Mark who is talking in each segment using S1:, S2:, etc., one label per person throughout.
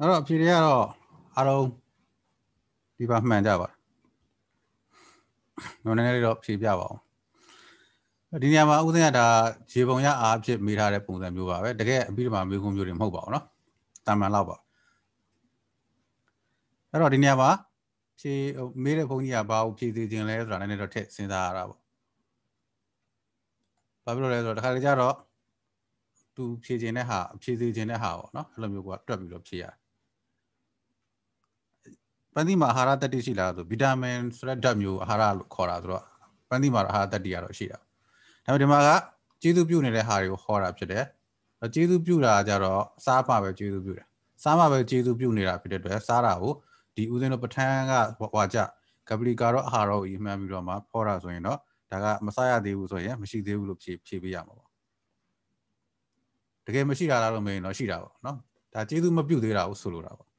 S1: အဲ့တော့အဖြေတွေကတော့အားလုံးဒီပါမှန်ကြပါနော်နည်းနည်းလေးတော့ဖြေပြပါအောင်ဒီနေရာမှာဥစဉ်ကဒါရေပုံရအားဖြစ်မိထားတဲ့ပုံစံမျိုးပါပဲတကယ်အပြီးတမှာမေးခွန်းမျိုးတွေမဟုတ်ပါဘူးเนาะတာမန်လောက်ပါအဲ့တော့ဒီနေရာမှာဖြေမေးတဲ့ဘုန်းကြီးကဘာကိုဖြေသေးခြင်းလဲဆိုတာနည်းနည်းတော့ထည့်စဉ်းစားရတာပေါ့ဘာဖြစ်လို့လဲဆိုတော့တခါကြတော့သူဖြေခြင်းတဲ့ဟာဖြေသေးခြင်းတဲ့ဟာပေါ့เนาะအဲ့လိုမျိုးကတွက်ပြီးတော့ဖြေရတယ်ပန်းသီးမှာအာဟာရတတ္တိရှိလားဆိုဗီတာမင်ဆိုတဲ့ဓာတ်မျိုးအာဟာရလို့ခေါ်တာဆိုတော့ပန်းသီးမှာအာဟာရတတ္တိကတော့ရှိတာဒါပေမဲ့ဒီမှာကကျေးဇူးပြုနေတဲ့ဟာတွေကိုခေါ်တာဖြစ်တယ်ကျေးဇူးပြုတာကြတော့စားမှပဲကျေးဇူးပြုတယ်စားမှပဲကျေးဇူးပြုနေတာဖြစ်တဲ့အတွက်စားတာကိုဒီဥစဉ်တို့ပဋ္ဌာန်းကဟွာကြကပလီကာတော့အာဟာရကိုအမှန်ပြီးတော့မှဖော်တာဆိုရင်တော့ဒါကမစားရသေးဘူးဆိုရင်မရှိသေးဘူးလို့ဖြေဖြေပေးရမှာပေါ့တကယ်မရှိတာလားလို့မေးရင်တော့ရှိတာပေါ့နော်ဒါကျေးဇူးမပြုသေးတာကိုဆိုလိုတာပေါ့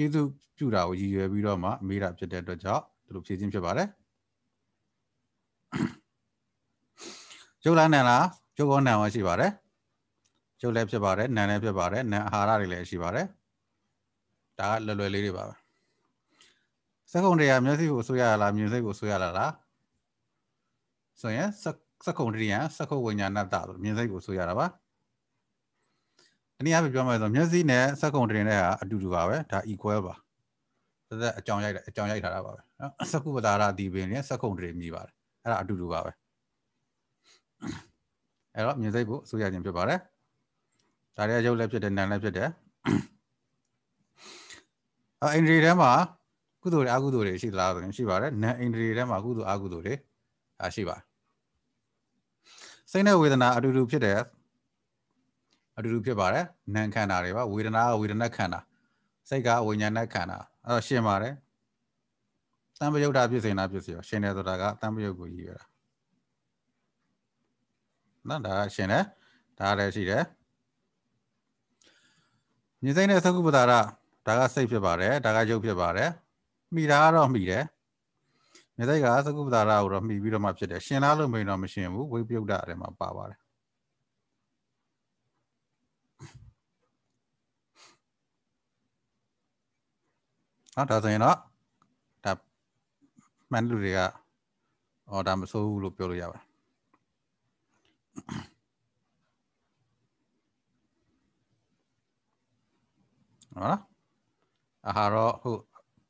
S1: ကျေးဇူးပြုတာကိုရည်ရွယ်ပြီးတော့မှမေးတာဖြစ်တဲ့အတွက်ကြောင့်ဒီလိုဖြည့်ခြင်းဖြစ်ပါတယ်ကျုပ်လားနန်လားကျုပ်ကောနန်ရောရှိပါတယ်ကျုပ်လည်းဖြစ်ပါတယ်နန်လည်းဖြစ်ပါတယ်နန်အာဟာရတွေလည်းရှိပါတယ်ဒါကလွယ်လွယ်လေးတွေပါပဲစက္ကုံတရားမျက်စိကိုဆိုရလားမြင်စိတ်ကိုဆိုရလားလားဆိုရင်စက္ကုံတရားစက္ကုဝိညာဏတလို့မြင်စိတ်ကိုဆိုရတာပါတနည်းအားဖြင့်ပြောမယ်ဆိုမျက်စိနဲ့စက်ကုံတင်တဲ့ဟာအတူတူပါပဲဒါ equal ပါသက်သက်အကြောင်းရိုက်တာအကြောင်းရိုက်ထားတာပါပဲနော်စကုပတာရတီပင်နဲ့စက်ကုံတင်မြည်ပါတယ်အဲ့ဒါအတူတူပါပဲအဲ့တော့မြင်စိတ်ဖို့အစိုးရခြင်းဖြစ်ပါတယ်ဒါတွေကရုပ်လည်းဖြစ်တယ်နာမ်လည်းဖြစ်တယ်အင်ဒရီထဲမှာကုသိုလ်တွေအကုသိုလ်တွေရှိသလားဆိုရင်ရှိပါတယ်နာမ်အင်ဒရီထဲမှာကုသိုလ်အကုသိုလ်တွေရှိပါတယ်စိတ်နဲ့ဝေဒနာအတူတူဖြစ်တယ်အတူတူဖြစ်ပါတယ်နာမ်ခန္ဓာတွေပါဝေဒနာကဝေဒနာခန္ဓာစိတ်ကဝိညာဏခန္ဓာအဲ့တော့ရှင်းပါတယ်တံပယုတ်တာဖြစ်စေနာဖြစ်စေရောရှင်းတယ်ဆိုတာကတံပယုတ်ကိုရည်ရတာနော်ဒါရှင်းတယ်ဒါလည်းရှိတယ်ဉာဏ်စိတ်နဲ့သကုပ္ပတာရဒါကစိတ်ဖြစ်ပါတယ်ဒါကယုတ်ဖြစ်ပါတယ်မိတာကတော့မိတယ်မြစိတ်ကသကုပ္ပတာရကိုတော့မိပြီးတော့မှဖြစ်တယ်ရှင်လားလို့မရင်တော့မရှင်ဘူးဝိပယုတ်တာထဲမှာပါပါတယ်နော်ဒါဆိုရင်တော့ဒါမှန်လူတွေကဟောဒါမဆိုးဘူးလို့ပြောလို့ရပါတယ်ဟုတ်လားအာဟာရဟုတ်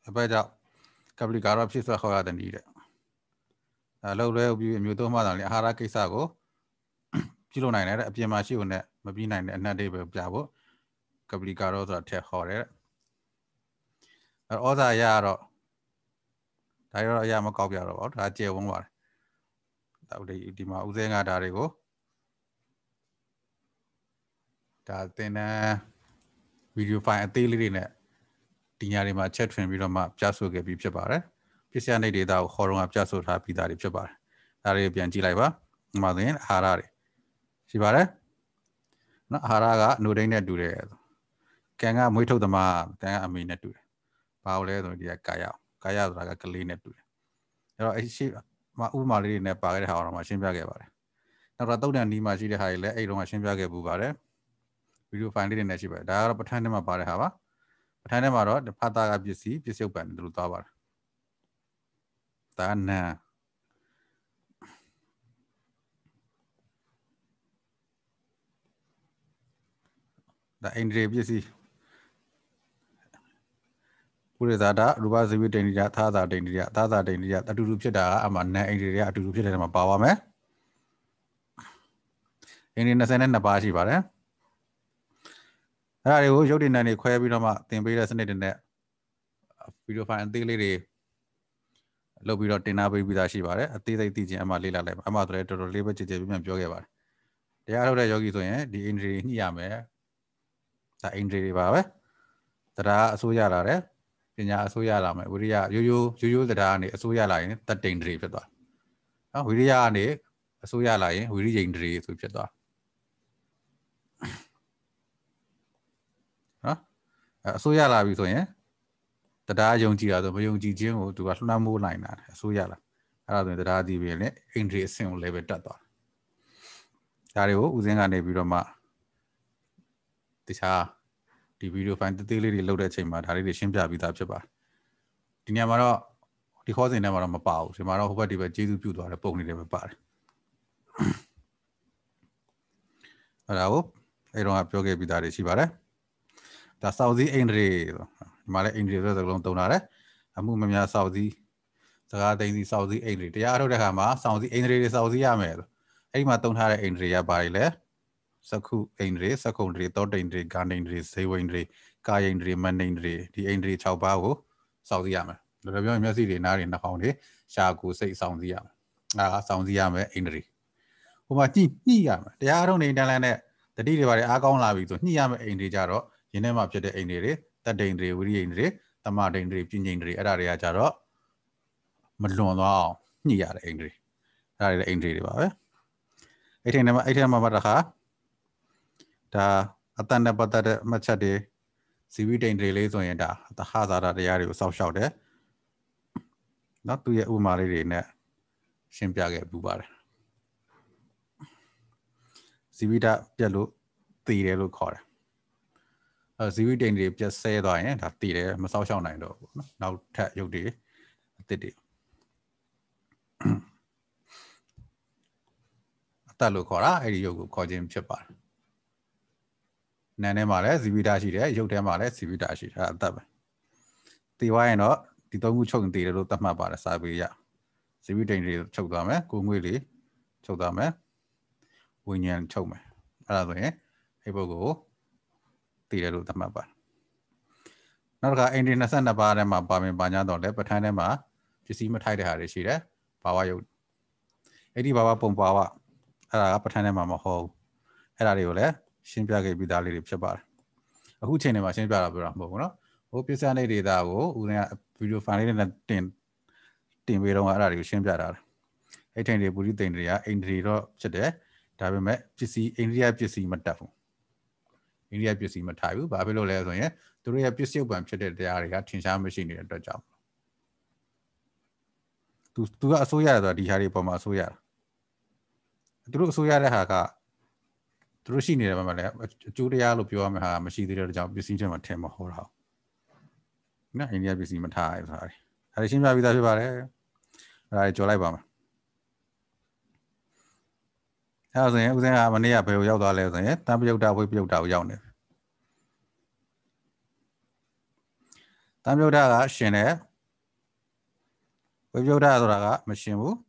S1: အပဲကြောင့်ကပလီကာရဖြစ်ဆွဲခေါ်ရတဲ့နည်းတဲ့အဲလှုပ်လဲပြီးအမျိုးသုံးမှတောင်လေအာဟာရကိစ္စကိုပြုလုပ်နိုင်တယ်တဲ့အပြင်မှာရှိုံနဲ့မပြီးနိုင်တဲ့အနက်တွေပဲပြဖို့ကပလီကာရဆိုတာထက်ခေါ်တယ်တဲ့အဲ့ဩဇာရတော့ဒါရောအရာမကောက်ပြတော့ပါဘူးဒါကျယ်ဝန်းပါတယ်ဒါဒီဒီမှာဦးစင်းကဒါတွေကိုဒါသင်တန်းဗီဒီယိုဖိုင်အသေးလေးတွေနဲ့ဒီညတွေမှာ chat ထွင်ပြီးတော့မှပြဆိုခဲ့ပြီးဖြစ်ပါတယ်ပစ္စယနေဒေတာကိုဟောတော့ကပြဆိုထားပြီးသားတွေဖြစ်ပါတယ်ဒါတွေကိုပြန်ကြည့်လိုက်ပါဒီမှာဆိုရင်အာဟာရတွေရှိပါတယ်နော်အာဟာရကနိုဒိန်းနဲ့တူတယ်ကံကမွေးထုတ်သမားကံကအမီနဲ့တူတယ်ဘာလို့လဲဆိုတော့ဒီကကာယကာယဆိုတာကကလေးနဲ့တူတယ်အဲ့တော့အဲ့ရှိမဥပမာလေးတွေနဲ့ပါခဲ့တဲ့ဟာတော့မှရှင်းပြခဲ့ပါတယ်နောက်တော့တုတ်တန်နီးမှာရှိတဲ့ဟာတွေလည်းအဲ့တော့မှရှင်းပြခဲ့ပူပါတယ်ဗီဒီယိုဖိုင်လေးတွေနဲ့ရှိပါတယ်ဒါကတော့ပဋ္ဌာန်းထဲမှာပါတဲ့ဟာပါပဋ္ဌာန်းထဲမှာတော့ဖတာကပစ္စည်းပစ္စယုတ်ပံတယ်လို့သွားပါတယ်ဒါနာဒါအိန္ဒြေပစ္စည်းကုရဇာတာရူပဇိဝိတ္တိန္ဒိယသာသာတ္တိန္ဒိယသာသာတ္တိန္ဒိယအတူတူဖြစ်တာကအမှနာအိန္ဒိယအတူတူဖြစ်တဲ့နေရာမှာပါပါမယ်အိန္ဒိယ22ပါးရှိပါတယ်အဲ့ဒါတွေကိုရုပ်တည်နိုင်တွေခွဲပြီးတော့မှသင်ပေးတဲ့စနစ်တွေနဲ့ဗီဒီယိုဖိုင်အသေးလေးတွေလုပ်ပြီးတော့တင်နာပေးပြီးသားရှိပါတယ်အသေးစိတ်သိချင်အမှလေ့လာလိုက်ပါအမှဆိုလည်းတော်တော်လေးပဲကြည်ကြည်ပြပြန်ပြောခဲ့ပါတယ်တရားထုတ်တဲ့ယောဂီဆိုရင်ဒီအိန္ဒြေညှိရမယ်ဒါအိန္ဒြေတွေပါပဲတရားအစိုးရလာတယ်ပညာအစိုးရလာမယ်ဝိရိယရိုးရိုးရိုးရိုးတရားကနေအစိုးရလာရင် တတ်တိန်တရေဖြစ်သွားနော်ဝိရိယကနေအစိုးရလာရင်ဝိရိယိန်တရေဆိုဖြစ်သွားနော်အစိုးရလာပြီဆိုရင်တရားယုံကြည်တာဆိုမယုံကြည်ခြင်းကိုသူကလွှမ်းမိုးနိုင်တာအစိုးရလာအဲ့ဒါဆိုရင်တရားဒီပဲနဲ့အိန္ဒြေအဆင့်ကို level တက်သွားတာဒါတွေကိုဦးစင်းကနေပြီးတော့မှတခြားဒီဗီဒီယိုဖိုင်သေးသေးလေးတွေလုပ်တဲ့အချိန်မှာဒါလေးတွေရှင်းပြပြီးသားဖြစ်ပါတယ်ဒီနေရာမှာတော့ဒီခေါ်စဉ်ထဲမှာတော့မပါဘူးဒီမှာတော့ဟိုဘက်ဒီဘက်ကျေးဇူးပြုသွားတဲ့ပုံလေးတွေပဲပါတယ်အဲ့ဒါကိုအဲ့တော့ပြောခဲ့ပြီးသားတွေရှိပါတယ်ဒါစောက်စည်းအိန္ဒြေဒီမှာလည်းအိန္ဒြေဆိုတဲ့စကားလုံးသုံးထားတယ်အမှုမများစောက်စည်းစကားသိန်းစည်းစောက်စည်းအိန္ဒြေတရားထုတ်တဲ့ခါမှာစောက်စည်းအိန္ဒြေတွေစောက်စည်းရမယ်ဆိုအဲ့ဒီမှာသုံးထားတဲ့အိန္ဒြေကဘာတွေလဲစခုအိန္ဒြေစခုန္ဒြေသောတိန္ဒြေဂန္ဓိန္ဒြေဇေဝိန္ဒြေကာယိန္ဒြေမနိန္ဒြေဒီအိန္ဒြေ6ပါးကိုစောင့်သိရမယ်လောလောပြောရင်မျက်စိတွေနားတွေနှာခေါင်းတွေရှားကိုစိတ်စောင့်သိရမယ်အာစောင့်သိရမယ်အိန္ဒြေဟိုမှာညှိညှိရမယ်တရားထုံးနေတန်လန်နဲ့တတိတွေပါတယ်အားကောင်းလာပြီဆိုညှိရမယ်အိန္ဒြေကြတော့ရင်းထဲမှာဖြစ်တဲ့အိန္ဒြေတွေတတိန္ဒြေဝိရိယိန္ဒြေသမတိန္ဒြေပြဉ္ဉိန္ဒြေအဲ့ဒါတွေကကြတော့မလွန်သွားအောင်ညှိရတဲ့အိန္ဒြေအဲ့ဒါတွေလည်းအိန္ဒြေတွေပါပဲအဲ့ထဲမှာအဲ့ထဲမှာမှတခါဒါအတန်နဲ့ပတ်သက်တဲ့အမှတ်ချက်တွေဇီဝတိန်တွေလေးဆိုရင်ဒါသဟဇာတာတရားတွေကိုစောက်ရှောက်တယ်နော်သူရဲ့ဥပမာလေးတွေနဲ့ရှင်းပြခဲ့ပူပါတယ်ဇီဝိတပြက်လို့တည်တယ်လို့ခေါ်တယ်အဲဇီဝိတိန်တွေပြက်ဆဲသွားရင်ဒါတည်တယ်မစောက်ရှောက်နိုင်တော့ဘူးနော်နောက်ထပ်ရုပ်တွေအသစ်တွေအတတ်လို့ခေါ်တာအဲ့ဒီရုပ်ကိုခေါ်ခြင်းဖြစ်ပါတယ်နံထဲမှာလည်းဇီဝီတာရှိတယ်ရုပ်ထဲမှာလည်းဇီဝီတာရှိတယ်အသက်ပဲတည်သွားရင်တော့ဒီသုံးခုချုပ်ရင်တည်တယ်လို့သတ်မှတ်ပါတယ်စာပေရဇီဝီတိန်တွေချုပ်သွားမယ်ကိုငွေလေးချုပ်သွားမယ်ဝိညာဉ်ချုပ်မယ်အဲ့ဒါဆိုရင်အဲ့ပုဂ္ဂိုလ်ကိုတည်တယ်လို့သတ်မှတ်ပါတယ်နောက်တစ်ခါအိန္ဒိ22ပါးထဲမှာပါဝင်ပါ냐တော့လဲပဋ္ဌာန်းထဲမှာပစ္စည်းမထိုက်တဲ့ဟာတွေရှိတယ်ဘာဝယုတ်အဲ့ဒီဘာဝပုံပါဝအဲ့ဒါကပဋ္ဌာန်းထဲမှာမဟုတ်ဘူးအဲ့ဒါတွေကိုလည်းရှင်းပြခဲ့ပြီးသားလေးတွေဖြစ်ပါတယ်အခုချိန်တွေမှာရှင်းပြတာပြောတာမဟုတ်ဘူးเนาะဟိုပစ္စယနေဒေတာကိုဦးဇင်းကဗီဒီယိုဖိုင်လေးနဲ့တင်တင်ပေးတော့အဲ့ဒါတွေကိုရှင်းပြတာအဲ့ချိန်တွေပူရိသိန်တွေကအိန္ဒြေတော့ဖြစ်တယ်ဒါပေမဲ့ပစ္စည်းအိန္ဒိယပစ္စည်းမတက်ဘူးအိန္ဒိယပစ္စည်းမထိုက်ဘူးဘာဖြစ်လို့လဲဆိုရင်သူတို့ရဲ့ပစ္စည်းဥပံဖြစ်တဲ့တရားတွေကထင်ရှားမရှိနေတဲ့အတွက်ကြောင့်သူသူကအစိုးရရဆိုတာဒီဟာတွေပေါ်မှာအစိုးရတာသူတို့အစိုးရတဲ့ဟာကသူတို့ရှိနေတဲ့ဘက်မှာလည်းအကျိုးတရားလို့ပြောရမယ့်ဟာမရှိသေးတဲ့ကြောင့်ပစ္စည်းချက်မှာထင်မဟောတာ။နော်အိန္ဒိယပစ္စည်းမထားရတာ။ဒါရှင်းပြပြီးသားဖြစ်ပါတယ်။အဲ့ဒါကြော်လိုက်ပါမယ်။အဲ့ဒါဆိုရင်ဦးစင်းကမနေ့ကဘယ်ကိုရောက်သွားလဲဆိုရင်တန်ပယုတ်တာဝိပယုတ်တာကိုရောက်နေပြီ။တန်ပယုတ်တာက ရှင်တယ်။ဝိပယုတ်တာဆိုတာကမရှင်ဘူး။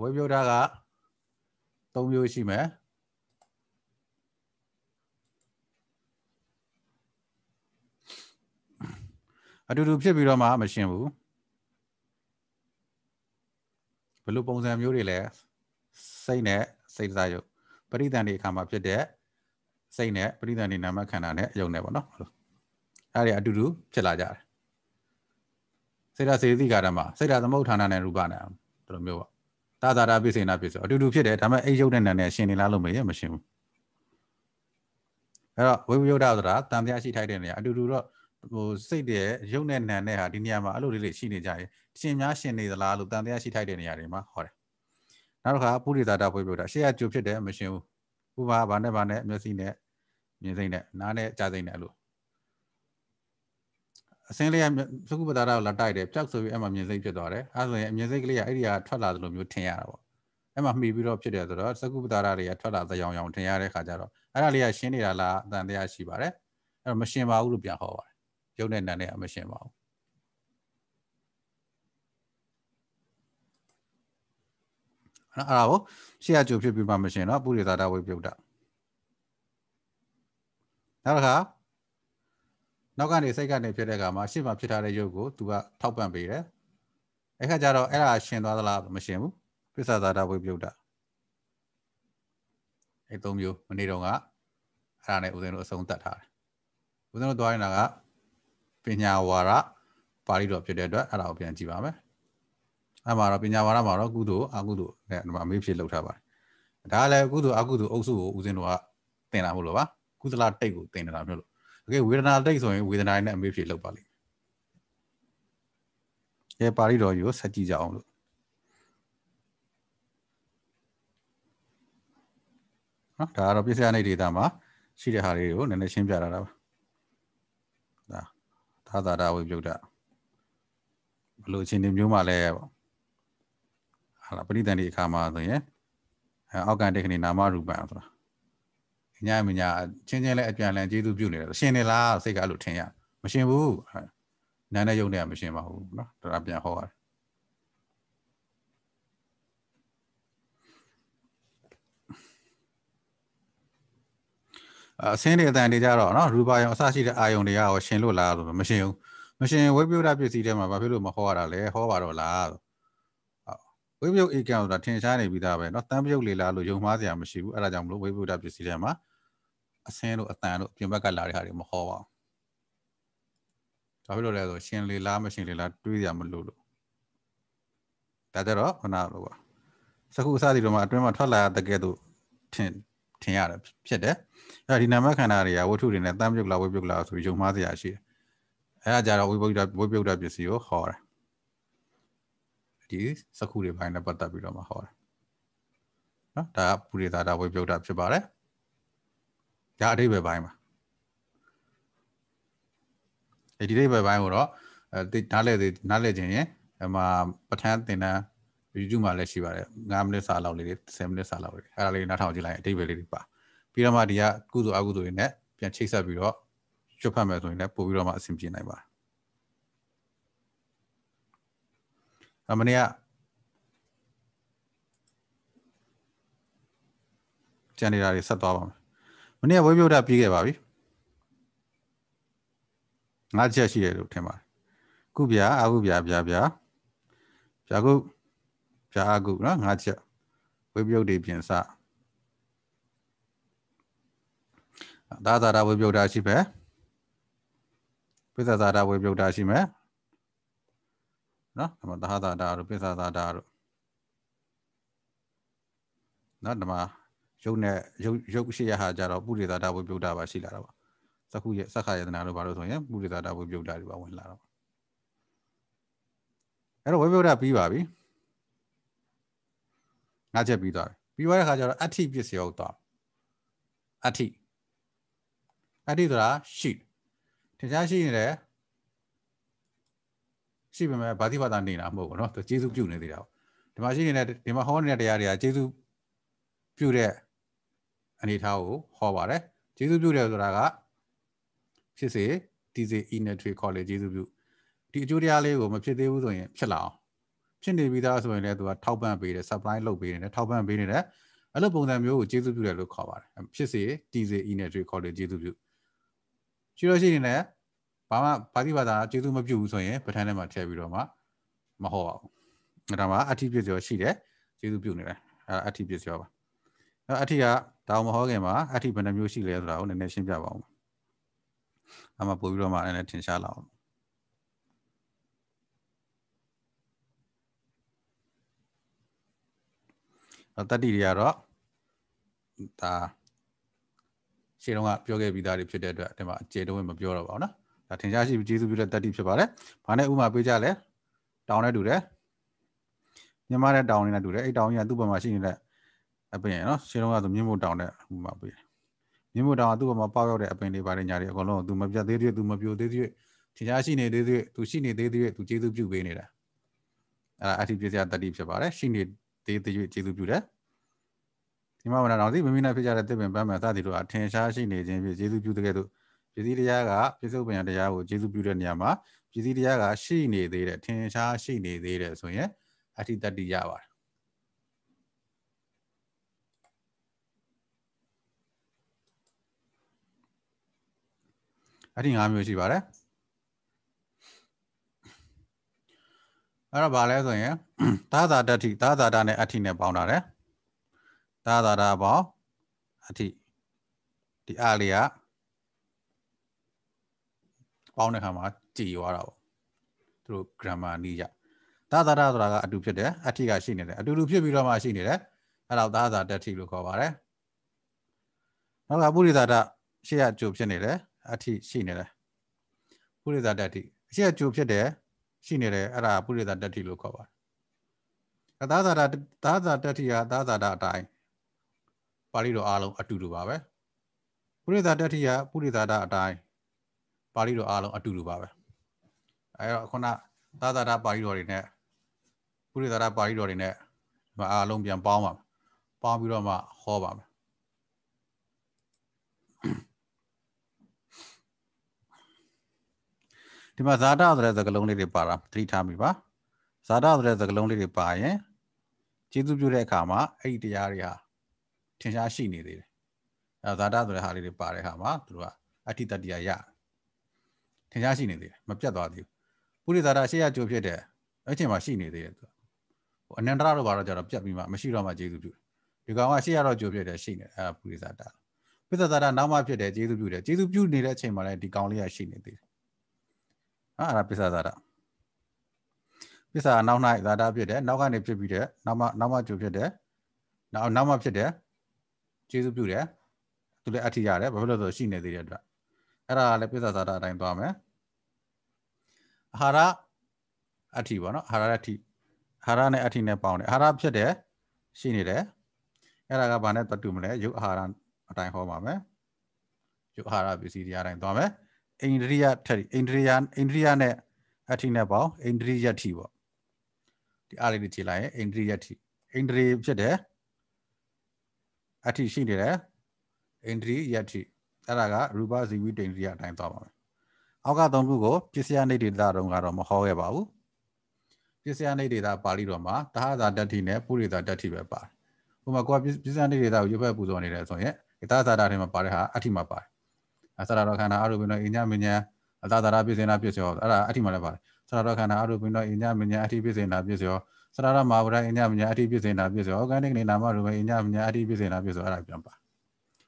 S1: ဝိပယုတ်တာက၃မျိုးရှိမယ်အတူတူဖြစ်ပြီးတော့မှမရှင်းဘူးဘယ်လိုပုံစံမျိုးတွေလဲစိတ်နဲ့စိတ်စားရုပ်ပရိသန္တိအခါမှာဖြစ်တဲ့စိတ်နဲ့ပရိသန္တိနာမခန္ဓာနဲ့အယုံနဲ့ပေါ့နော်အဲ့ဒီအတူတူဖြစ်လာကြတယ်စိတ်ဓာတ်စေတိကာရမှာစိတ်ဓာတ်သမုဋ္ဌာဏနဲ့ရူပနာဘယ်လိုမျိုးပေါ့သာသာရပိစိဏပိစောအတူတူဖြစ်တယ်ဒါပေမဲ့အဲ့ရုပ်နဲ့နာနဲ့ရှင်နေလားလို့မေးရမရှင်ဘူးအဲ့တော့ဝိပယုဒ္ဓဆိုတာတန်တရားရှိထိုက်တဲ့နေရာအတူတူတော့ဟိုစိတ်တည်းရုပ်နဲ့နာနဲ့ဟာဒီနေရာမှာအဲ့လိုလေးလေးရှိနေကြရင်ရှင်များရှင်နေသလားလို့တန်တရားရှိထိုက်တဲ့နေရာတွေမှာဟောတယ်နောက်တစ်ခါပုရိသတာဝိပယုဒ္ဓရှေ့ကကြိုဖြစ်တယ်မရှင်ဘူးဥပါဘာနဲ့ဘာနဲ့မျက်စိနဲ့မြင်စိတ်နဲ့နားနဲ့ကြားစိတ်နဲ့အဲ့လိုအစင်းလေးကသကုပ္ပတာကိုလာတိုက်တယ်ပျောက်ဆိုပြီးအဲ့မှာမြင်စိတ်ဖြစ်သွားတယ်အဲ့ဆိုရင်အမြင်စိတ်ကလေးကအဲ့ဒီကထွက်လာသလိုမျိုးထင်ရတာပေါ့အဲ့မှာမှီပြီးတော့ဖြစ်တယ်ဆိုတော့သကုပ္ပတာတွေကထွက်လာသရောင်ရောင်ထင်ရတဲ့ခါကျတော့အဲ့ဒါလေးကရှင်းနေတာလားအတန်တရားရှိပါတယ်အဲ့တော့မရှင်းပါဘူးလို့ပြန်ဟောပါတယ်ရုပ်နဲ့နာမ်နဲ့မရှင်းပါဘူးနော်အဲ့ဒါကိုရှေ့အကျိုးဖြစ်ပြီးမှမရှင်းတော့ပုရိသတာဝိပယုတ်တာနောက်တစ်ခါနောက်ကနေစိတ်ကနေဖြစ်တဲ့အခါမှာရှေ့မှာဖြစ်ထားတဲ့ရုပ်ကို तू ကထောက်ပံ့ပေးတယ်အဲ့ခါကျတော့အဲ့ဒါရှင်သွားသလားမရှင်ဘူးပစ္စသာတာဝိပယုတ်တာအဲ့သုံးမျိုးမနေ့တော့ကအဲ့ဒါနဲ့ဦးဇင်းတို့အဆုံးသတ်ထားတယ်ဦးဇင်းတို့သွားရင်ကပညာဝါရပါဠိတော်ဖြစ်တဲ့အတွက်အဲ့ဒါကိုပြန်ကြည့်ပါမယ်အဲ့မှာတော့ပညာဝါရမှာတော့ကုသိုလ်အကုသိုလ်နဲ့ဒီမှာမေးဖြစ်လောက်ထားပါတယ်ဒါလည်းကုသိုလ်အကုသိုလ်အုပ်စုကိုဦးဇင်းတို့ကသင်တာမဟုတ်လို့ပါကုသလတိတ်ကိုသင်တာမျိုးလို့တကယ်ဝေဒနာတိတ်ဆိုရင်ဝေဒနာနဲ့အမေဖြေလောက်ပါလိမ့်မယ်ရဲ့ပါဠိတော်ကြီးကိုဆက်ကြည့်ကြအောင်လို့နော်ဒါကတော့ပြည့်စရာနေဒေတာမှာရှိတဲ့ဟာလေးတွေကိုနည်းနည်းရှင်းပြတာပါဒါသာသာတာဝိပုဒ္ဒဘလို့အခြေအနေမျိုးမှလဲပေါ့ဟာပရိသန္တိအခါမှာဆိုရင်အောက်ကတက္ကနီနာမရူပံဆိုတာညမညာချင်းချင်းလည်းအပြန်လန်ကျေးဇူးပြုနေတယ်ရှင်နေလားစိတ်ကအဲ့လိုထင်ရမရှင်ဘူးနန်းနဲ့ယုံနဲ့ကမရှင်ပါဘူးเนาะဒါပြန်ဟောရတယ်အဆင်းတွေအတန်တွေကြတော့နော်ရူပါယုံအစရှိတဲ့အာယုံတွေကရောရှင်လို့လားဆိုတော့မရှင်ဘူးမရှင်ဝိပယုဒပစ္စည်းတွေမှာဘာဖြစ်လို့မဟောရတာလဲဟောပါတော့လားဆိုဝိပယုတ်ဧကံဆိုတာထင်ရှားနေပြီးသားပဲเนาะတန်ပယုတ်လေလားလို့ယုံမှားစရာမရှိဘူးအဲ့ဒါကြောင့်မလို့ဝိပယုဒပစ္စည်းတွေမှာအဆင်းတို့အတန်တို့အပြင်ဘက်ကလာတဲ့ဟာတွေမဟောပါဘူးဒါဖြစ်လို့လဲဆိုရှင်လေလားမရှင်လေလားတွေးရမလို့လို့ဒါကြတော့ခဏလို့ပါစခုအစစီတို့မှာအတွင်းမှာထွက်လာတဲ့ကဲ့သို့ထင်ထင်ရတာဖြစ်တယ်အဲ့ဒါဒီနာမခန္ဓာတွေကဝတ္ထုတွေနဲ့တံပြုတ်လားဝိပြုတ်လားဆိုပြီးယုံမှားစရာရှိတယ်အဲ့ဒါကြတော့ဝိပုဒ္ဓဝိပုဒ္ဓပစ္စည်းကိုဟောတယ်ဒီစခုတွေပိုင်းနဲ့ပတ်သက်ပြီးတော့မှဟောတယ်နော်ဒါကပုရိသတာဝိပယုတ်တာဖြစ်ပါတယ်ဒါအဓိပ္ပာယ်ပိုင်းပါအဲဒီအဓိပ္ပာယ်ပိုင်းကိုတော့အဲနားလဲသေးနားလဲခြင်းရင်အမှပထမသင်တန်း YouTube မှာလည်းရှိပါတယ်9မိနစ်စာလောက်လေးတွေ10မိနစ်စာလောက်လေးအဲဒါလေးနားထောင်ကြည့်လိုက်အဓိပ္ပာယ်လေးတွေပါပြီးတော့မှဒီကကုသိုလ်အကုသိုလ်တွေနဲ့ပြန်ချိတ်ဆက်ပြီးတော့ရွတ်ဖတ်မယ်ဆိုရင်လည်းပို့ပြီးတော့မှအဆင်ပြေနိုင်ပါတယ်အမနေ့ကကျန်နေတာတွေဆက်သွားပါမယ်မနေ့ကဝေးပြုတ်တာပြီးခဲ့ပါပြီငါးချက်ရှိတယ်လို့ထင်ပါတယ်ခုဗျာအခုဗျာဗျာဗျာဗျာခုဗျာအခုနော်ငါးချက်ဝေးပြုတ်တွေပြင်စသာသာတာဝေးပြုတ်တာရှိပဲပိဿသာတာဝေးပြုတ်တာရှိမယ်နော်ဓမ္မသာသာတာတို့ပိဿသာတာတို့နော်ဓမ္မရုပ်နဲ့ရုပ်ရုပ်ရှိရဟာကြတော့ပုရိသတာဝိပြုတ်တာပါရှိလာတာပါသခုရသက္ခယတနာတို့ဘာလို့ဆိုရင်ပုရိသတာဝိပြုတ်တာတွေပါဝင်လာတာပါအဲ့တော့ဝိပြုတ်တာပြီးပါပြီငါချက်ပြီးသွားပြီပြီးသွားတဲ့ခါကျတော့အဋ္ဌိပစ္စယောသွားအဋ္ဌိအဋ္ဌိဆိုတာရှိထင်ရှားရှိနေတယ်ရှိပေမဲ့ဘာတိဘာသာနေတာမဟုတ်ဘူးเนาะသူကျေးဇူးပြုနေသေးတာပေါ့ဒီမှာရှိနေတဲ့ဒီမှာဟောနေတဲ့တရားတွေကကျေးဇူးပြုတဲ့အနေအထားကိုဟောပါတယ်ဂျေစုပြုတယ်ဆိုတာကဖြစ်စေဒီစေ innertry ခေါ်လေဂျေစုပြုဒီအကျိုးတရားလေးကိုမဖြစ်သေးဘူးဆိုရင်ဖြစ်လာအောင်ဖြစ်နေပြီးသားဆိုရင်လည်းသူကထောက်ပံ့ပေးတယ် supply လုပ်ပေးနေတယ်ထောက်ပံ့ပေးနေတယ်အဲ့လိုပုံစံမျိုးကိုဂျေစုပြုတယ်လို့ခေါ်ပါတယ်ဖြစ်စေဒီစေ innertry ခေါ်လေဂျေစုပြုရှိလို့ရှိရင်လည်းဘာမှဘာတိဘာသာကျေးဇူးမပြုဘူးဆိုရင်ပဋ္ဌာန်းထဲမှာထည့်ပြီးတော့မှမဟုတ်ပါဘူးဒါမှအဋ္ဌိပစ္စယောရှိတယ်ကျေးဇူးပြုနေတယ်အဲအဋ္ဌိပစ္စယောပါအဲအဋ္ဌိကဒါအောင်မဟောခင်မှာအဋ္ဌိဘယ်နှမျိုးရှိလဲဆိုတာကိုနည်းနည်းရှင်းပြပါဦး။အမှပို့ပြီးတော့မှနည်းနည်းထင်ရှားလာအောင်။အတ္တိတွေကတော့ဒါရှင်းတော့ကပြောခဲ့ပြီးသားတွေဖြစ်တဲ့အတွက်ဒီမှာအကျေတုံးမပြောတော့ပါဘူးနော်။ဒါထင်ရှားရှိပြီးကျေးဇူးပြုတဲ့တတ္တိဖြစ်ပါတယ်။ဘာနဲ့ဥမာပေးကြလဲ။တောင်းနဲ့တူတယ်။မြန်မာနဲ့တောင်းနေနဲ့တူတယ်။အဲ့တောင်းကြီးကသူ့ဘက်မှာရှိနေတဲ့အပင်နော်ရှင်းလုံးကဆိုမြင်းမို့တောင်တဲ့ဟိုမှာပေးတယ်မြင်းမို့တောင်ကသူ့ဘက်မှာပေါက်ရောက်တဲ့အပင်တွေပါတယ်ညာတွေအကုန်လုံးသူမပြတ်သေးသေးသူမပြိုသေးသေးထင်ရှားရှိနေသေးသေးသူရှိနေသေးသေးသူကျေးဇူးပြုပေးနေတာအဲ့ဒါအထီးပြစရာတတိဖြစ်ပါတယ်ရှိနေသေးသေးကျေးဇူးပြုတယ်ဒီမှာဝင်တော့ဒီမိမိနဲ့ဖြစ်ကြတဲ့တစ်ပင်ပန်းမန်သတိတို့အထင်ရှားရှိနေခြင်းဖြစ်ကျေးဇူးပြုတဲ့ကဲ့သို့ပြည်စည်းတရားကပြည်စုပညာတရားကိုကျေးဇူးပြုတဲ့နေရာမှာပြည်စည်းတရားကရှိနေသေးတယ်ထင်ရှားရှိနေသေးတယ်ဆိုရင်အထီးတတိရပါတယ်အဲ့ဒီ၅မျိုးရှိပါတယ်အဲ့တော့ဗာလဲဆိုရင်သာသာတ္တိသာသာတာနဲ့အဋ္ဌိနဲ့ပေါင်းတာတယ်သာသာတာပေါင်းအဋ္ဌိဒီအလေးကပေါင်းတဲ့ခါမှာကြည်သွားတာပေါ့သူတို့ grammar နည်းရသာသာတာဆိုတာကအတူဖြစ်တယ်အဋ္ဌိကရှိနေတယ်အတူတူဖြစ်ပြီးတော့မှရှိနေတယ်အဲ့တော့သာသာတ္တိလို့ခေါ်ပါတယ်နောက်ကပုရိသတာရှေ့ကကြိုဖြစ်နေတယ်အထိရှိနေတယ်ပုရိသတတ္တိအရှိအကျိုးဖြစ်တယ်ရှိနေတယ်အဲ့ဒါပုရိသတတ္တိလို့ခေါ်ပါတယ်သာသာတာသာသာတတ္တိဟာသာသာတာအတိုင်းပါဠိတော်အားလုံးအတူတူပါပဲပုရိသတတ္တိဟာပုရိသတာအတိုင်းပါဠိတော်အားလုံးအတူတူပါပဲအဲ့တော့ခုနသာသာတာပါဠိတော်တွေနဲ့ပုရိသတာပါဠိတော်တွေနဲ့အားလုံးပြန်ပေါင်းပါပေါင်းပြီးတော့မှဟောပါမယ်ဒီမှာဇာတဆိုတဲ့သကလုံးလေးတွေပါတာသတိထားမိပါဇာတဆိုတဲ့သကလုံးလေးတွေပါရင်ကျေးဇူးပြုတဲ့အခါမှာအဲ့ဒီတရားတွေဟာထင်ရှားရှိနေသေးတယ်အဲဇာတဆိုတဲ့ဟာလေးတွေပါတဲ့အခါမှာသူတို့ကအဋ္ဌိတတ္တိယရထင်ရှားရှိနေသေးတယ်မပြတ်သွားသေးဘူးပုရိသတာရှေ့ရကြိုးဖြစ်တဲ့အဲ့ချိန်မှာရှိနေသေးတယ်သူဟိုအနန္တရတော့ဘာတော့ကြတော့ပြတ်ပြီးမှမရှိတော့မှကျေးဇူးပြုဒီကောင်ကရှေ့ရတော့ကြိုးဖြစ်တယ်ရှိနေအဲပုရိသတာပိသတာနောက်မှဖြစ်တယ်ကျေးဇူးပြုတယ်ကျေးဇူးပြုနေတဲ့အချိန်မှာလည်းဒီကောင်လေးကရှိနေသေးတယ်နော်အဲ့ဒါပစ္စဇာတာပစ္စကနောက်၌ဇာတာဖြစ်တယ်နောက်ကနေဖြစ်ပြီးတဲ့နောက်မှနောက်မှကျူဖြစ်တယ်နောက်နောက်မှဖြစ်တယ်ကျေးဇူးပြုတယ်သူလည်းအထီရတယ်ဘာဖြစ်လို့ဆိုရှိနေသေးတဲ့အတွက်အဲ့ဒါလည်းပစ္စဇာတာအတိုင်းသွားမယ်အာဟာရအထီပေါ့နော်အာဟာရအထီအာဟာရနဲ့အထီနဲ့ပေါင်းတယ်အာဟာရဖြစ်တယ်ရှိနေတယ်အဲ့ဒါကဘာနဲ့ပတ်တူမလဲရုပ်အာဟာရအတိုင်းဟောပါမယ်ရုပ်အာဟာရပစ္စည်းတွေအတိုင်းသွားမယ်အိန္ဒိယထက်အိန္ဒိယအိန္ဒိယနဲ့အထိနဲ့ပေါင်းအိန္ဒိယထိပေါ့ဒီအားလေးတွေကြည့်လိုက်ရင်အိန္ဒိယထိအိန္ဒိယဖြစ်တယ်အထိရှိနေတယ်အိန္ဒိယထိအဲ့ဒါကရူပဇီဝိတ္တန္ဒိယအတိုင်းသွားပါမယ်အောက်ကသုံးခုကိုပစ္စယနိဒေတာတုံးကတော့မဟောခဲ့ပါဘူးပစ္စယနိဒေတာပါဠိတော်မှာတဟဇာတ္တိနဲ့ပုရိသတ္တိပဲပါတယ်ဥပမာကိုကပစ္စယနိဒေတာကိုရုပ်ဖက်ပူဇော်နေတယ်ဆိုရင်ဒါသာတာထဲမှာပါတဲ့ဟာအထိမှာပါတယ်အစရတော်ခန္ဓာအရူပိနောအိညာမညာအတ္တတာပြည့်စင်တာပြည့်စောအဲ့ဒါအဋ္ဌိမှာလည်းပါတယ်စရတော်ခန္ဓာအရူပိနောအိညာမညာအဋ္ဌိပြည့်စင်တာပြည့်စောစရတော်မဟာဗုဒ္ဓအိညာမညာအဋ္ဌိပြည့်စင်တာပြည့်စောကန္တိကနေနာမရူပိအိညာမညာအဋ္ဌိပြည့်စင်တာပြည့်စောအဲ့ဒါပြန်ပါ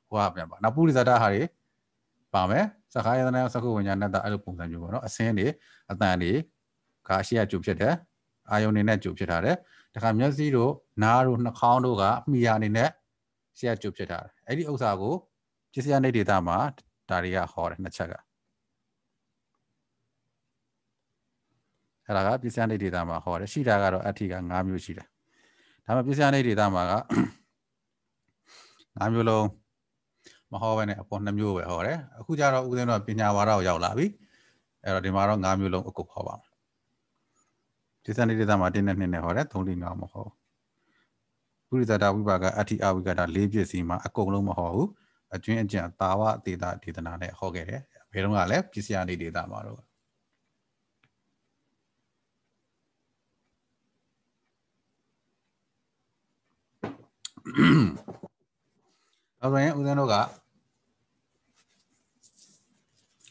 S1: ဟိုကပြန်ပါနောက်ပုရိသတဟာတွေပါမယ်သခာယတနာသကုဝိညာဏတအဲ့လိုပုံစံမျိုးပေါ့နော်အစင်းတွေအတန်တွေကာရှိရကြုံဖြစ်တယ်အာယုန်နေနဲ့ကြုံဖြစ်တာတယ်တခါမျက်စိတို့နားတို့နှာခေါင်းတို့ကအမိယာနေနဲ့ရှိရကြုံဖြစ်တာတယ်အဲ့ဒီဥစ္စာကိုပစ္စယနိဒေတာမှာဒါတွေကဟောတယ်နှစ်ချက်ကအဲ့ဒါကပစ္စယနိဒေတာမှာဟောတယ်ရှိတာကတော့အဋ္ဌိက၅မျိုးရှိတယ်ဒါမှပစ္စယနိဒေတာမှာက၅မျိုးလုံးမဟောဘဲနဲ့အပေါ်နှစ်မျိုးပဲဟောတယ်အခုကျတော့ဦးဇင်းတို့ပညာဝါဒကိုရောက်လာပြီအဲ့တော့ဒီမှာတော့၅မျိုးလုံးအကုန်ဟောပါမယ်ပစ္စယနိဒေတာမှာတင်းနဲ့နှစ်နဲ့ဟောတယ်၃၄၅မဟောဘူးပုရိသတာဝိပါကအဋ္ဌိအဝိကတာ၄ပစ္စည်းမှာအကုန်လုံးမဟောဘူးအကျွင်းအကျန်တာဝဒေတာဒေသနာနဲ့ဟောခဲ့တယ်ဘယ်တော့ကလည်းပစ္စယနေဒေတာမှာတော့။အဲ့ဒါရင်ဦးဇင်းတို့က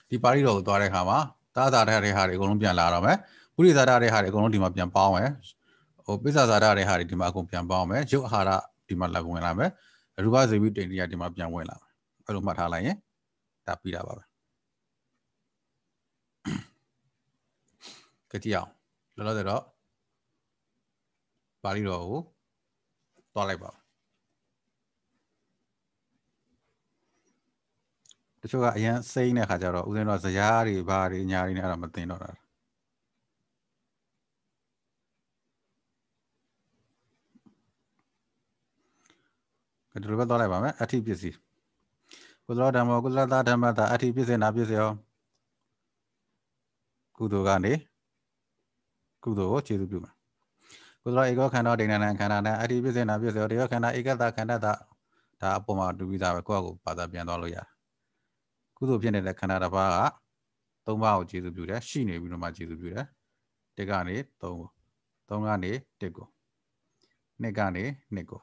S1: ဒီပါဠိတော်ကိုသွားတဲ့အခါမှာသာသာထတဲ့ဟာတွေအကုန်လုံးပြန်လာတော့မယ်။ပုရိသာထတဲ့ဟာတွေအကုန်လုံးဒီမှာပြန်ပေါင်းမယ်။ဟိုပိဿသာထတဲ့ဟာတွေဒီမှာအကုန်ပြန်ပေါင်းမယ်။ရုပ်အာဟာရဒီမှာလက်ဝင်လာမယ်။ရူပဇေဝိတ္တိတရားဒီမှာပြန်ဝင်လာမယ်အဲ့လိုမှတ်ထားလိုက်ရင်ဒါပြီးတာပါပဲကြည့်အောင်လောလောဆယ်တော့ပါဠိတော်ကိုသွားလိုက်ပါတချို့ကအရင်စိမ့်တဲ့ခါကျတော့ဥစဉ်တော့ဇရာတွေဘာတွေညာတွေနဲ့အဲ့ဒါမသိတော့တာဒီလိုပဲသွားလိုက်ပါမယ်အဋ္ဌပစ္စည်းကုသလဓမ္မောကုသလသာဓမ္မသာအထိပြည့်စင်တာပြည့်စရောကုသိုလ်ကနေကုသိုလ်ကိုခြေစုပြုမယ်ကုသလဧကောခန္ဓာဒိဋ္ဌာနံခန္ဓာနဲ့အထိပြည့်စင်တာပြည့်စရောတေယောခန္ဓာဧကတခန္ဓာသာဒါအပေါ်မှာတူပြီးသားပဲကိုယ့်အကိုဘာသာပြန်သွားလို့ရတယ်ကုသိုလ်ဖြစ်နေတဲ့ခန္ဓာတစ်ပါးက၃ပါးကိုခြေစုပြုတယ်ရှိနေပြီးတော့မှခြေစုပြုတယ်တစ်ကနေ၃ကို၃ကနေ၁ကို၂ကနေ၂ကို